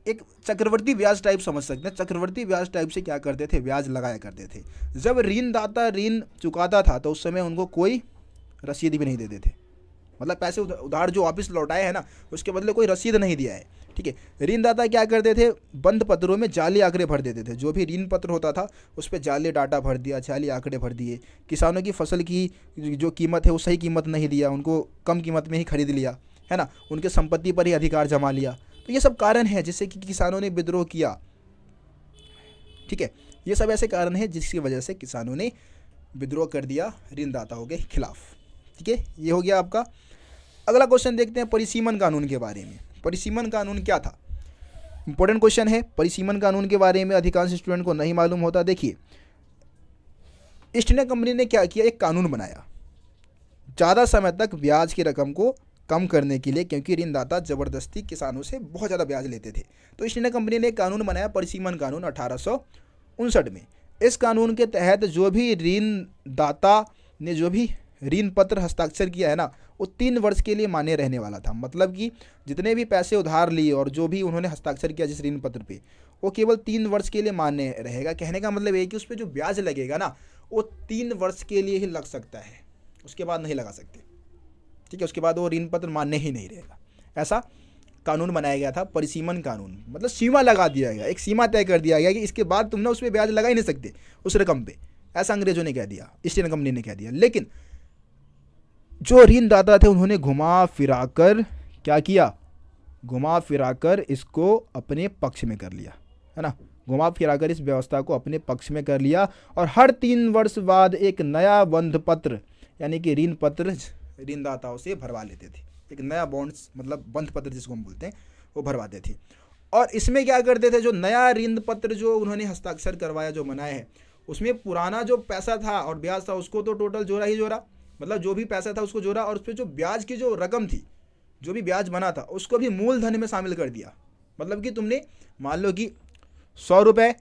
एक चक्रवर्ती ब्याज टाइप समझ सकते हैं चक्रवर्ती ब्याज टाइप से क्या करते थे ब्याज लगाया करते थे जब ऋणदाता ऋण चुकाता था तो उस समय उनको कोई रसीद भी नहीं देते थे मतलब पैसे उधार जो वापस लौटाए हैं ना उसके बदले कोई रसीद नहीं दिया है ठीक है ऋणदाता क्या करते थे बंद पत्रों में जाली आंकड़े भर देते थे जो भी ऋण पत्र होता था उस पर जाली डाटा भर दिया जाली आंकड़े भर दिए किसानों की फसल की जो कीमत है वो सही कीमत नहीं दिया उनको कम कीमत में ही खरीद लिया है ना उनके संपत्ति पर ही अधिकार जमा लिया तो ये सब कारण है जिससे कि किसानों ने विद्रोह किया ठीक है ये सब ऐसे कारण है जिसकी वजह से किसानों ने विद्रोह कर दिया ऋणदाताओं के खिलाफ ठीक है ये हो गया आपका अगला क्वेश्चन देखते हैं परिसीमन कानून के बारे में परिसीमन कानून क्या था इंपॉर्टेंट क्वेश्चन है परिसीमन कानून के बारे में अधिकांश स्टूडेंट को नहीं मालूम होता देखिए ईस्ट इंडिया कंपनी ने क्या किया एक कानून बनाया ज़्यादा समय तक ब्याज की रकम को कम करने के लिए क्योंकि ऋणदाता जबरदस्ती किसानों से बहुत ज़्यादा ब्याज लेते थे तो ईस्ट इंडिया कंपनी ने कानून बनाया परिसीमन कानून अठारह में इस कानून के तहत जो भी ऋणदाता ने जो भी ऋण पत्र हस्ताक्षर किया है ना वो तीन वर्ष के लिए मान्य रहने वाला था मतलब कि जितने भी पैसे उधार लिए और जो भी उन्होंने हस्ताक्षर किया जिस ऋण पत्र पे वो केवल तीन वर्ष के लिए मान्य रहेगा कहने का मतलब ये कि उस पर जो ब्याज लगेगा ना वो तीन वर्ष के लिए ही लग सकता है उसके बाद नहीं लगा सकते ठीक है उसके बाद वो ऋण पत्र मान्य ही नहीं रहेगा ऐसा कानून बनाया गया था परिसीमन कानून मतलब सीमा लगा दिया गया एक सीमा तय कर दिया गया कि इसके बाद तुम ना उस पर ब्याज लगा ही नहीं सकते उस रकम पर ऐसा अंग्रेजों ने कह दिया ईस्टर्न कंपनी ने कह दिया लेकिन जो ऋणदाता थे उन्होंने घुमा फिरा कर क्या किया घुमा फिरा कर इसको अपने पक्ष में कर लिया है ना घुमा फिराकर इस व्यवस्था को अपने पक्ष में कर लिया और हर तीन वर्ष बाद एक नया बंध पत्र यानी कि ऋण पत्र ऋणदाताओं से भरवा लेते थे एक नया बॉन्ड्स मतलब बंध पत्र जिसको हम बोलते हैं वो भरवाते थे और इसमें क्या करते थे जो नया ऋण पत्र जो उन्होंने हस्ताक्षर करवाया जो मनाया है उसमें पुराना जो पैसा था और ब्याज था उसको तो टोटल जोड़ा ही जोड़ा मतलब जो भी पैसा था उसको जोड़ा और उस पर जो ब्याज की जो रकम थी जो भी ब्याज बना था उसको भी मूलधन में शामिल कर दिया मतलब कि तुमने मान लो कि सौ रुपये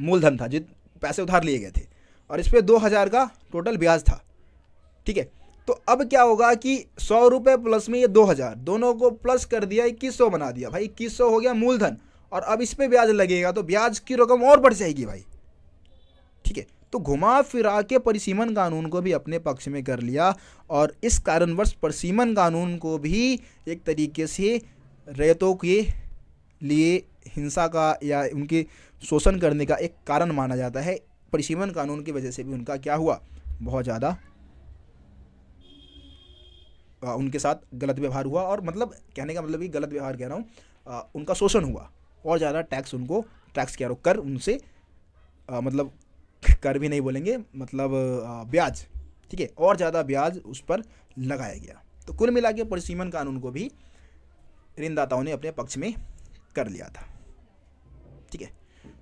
मूलधन था जित पैसे उधार लिए गए थे और इस पर दो हज़ार का टोटल ब्याज था ठीक है तो अब क्या होगा कि सौ रुपये प्लस में ये दो हज़ार दोनों को प्लस कर दिया इक्कीस सौ बना दिया भाई इक्कीस सौ हो गया मूलधन और अब इस पर ब्याज लगेगा तो ब्याज की रकम और बढ़ जाएगी भाई तो घुमा फिरा के परिसीमन कानून को भी अपने पक्ष में कर लिया और इस कारणवश परिसीमन कानून को भी एक तरीके से रेतों के लिए हिंसा का या उनके शोषण करने का एक कारण माना जाता है परिसीमन कानून की वजह से भी उनका क्या हुआ बहुत ज़्यादा उनके साथ गलत व्यवहार हुआ और मतलब कहने का मतलब ये गलत व्यवहार कह रहा हूँ उनका शोषण हुआ और ज़्यादा टैक्स उनको टैक्स कह रो कर उनसे आ, मतलब कर भी नहीं बोलेंगे मतलब ब्याज ठीक है और ज़्यादा ब्याज उस पर लगाया गया तो कुल मिला के परिसीमन कानून को भी ऋणदाताओं ने अपने पक्ष में कर लिया था ठीक है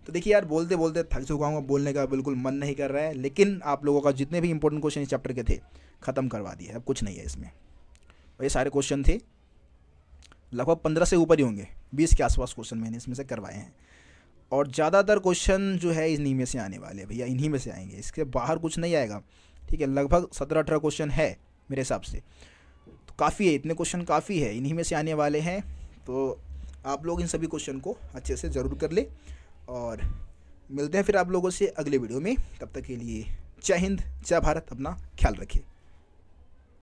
तो देखिए यार बोलते बोलते थक चुका हूँ बोलने का बिल्कुल मन नहीं कर रहा है लेकिन आप लोगों का जितने भी इंपॉर्टेंट क्वेश्चन इस चैप्टर के थे ख़त्म करवा दिए अब कुछ नहीं है इसमें ये सारे क्वेश्चन थे लगभग पंद्रह से ऊपर ही होंगे बीस के आसपास क्वेश्चन मैंने इसमें से करवाए हैं और ज़्यादातर क्वेश्चन जो है इन्हीं में से आने वाले भैया इन्हीं में से आएंगे इसके बाहर कुछ नहीं आएगा ठीक है लगभग सत्रह अठारह क्वेश्चन है मेरे हिसाब से तो काफ़ी है इतने क्वेश्चन काफ़ी है इन्हीं में से आने वाले हैं तो आप लोग इन सभी क्वेश्चन को अच्छे से ज़रूर कर ले और मिलते हैं फिर आप लोगों से अगले वीडियो में तब तक के लिए जय हिंद जय भारत अपना ख्याल रखिए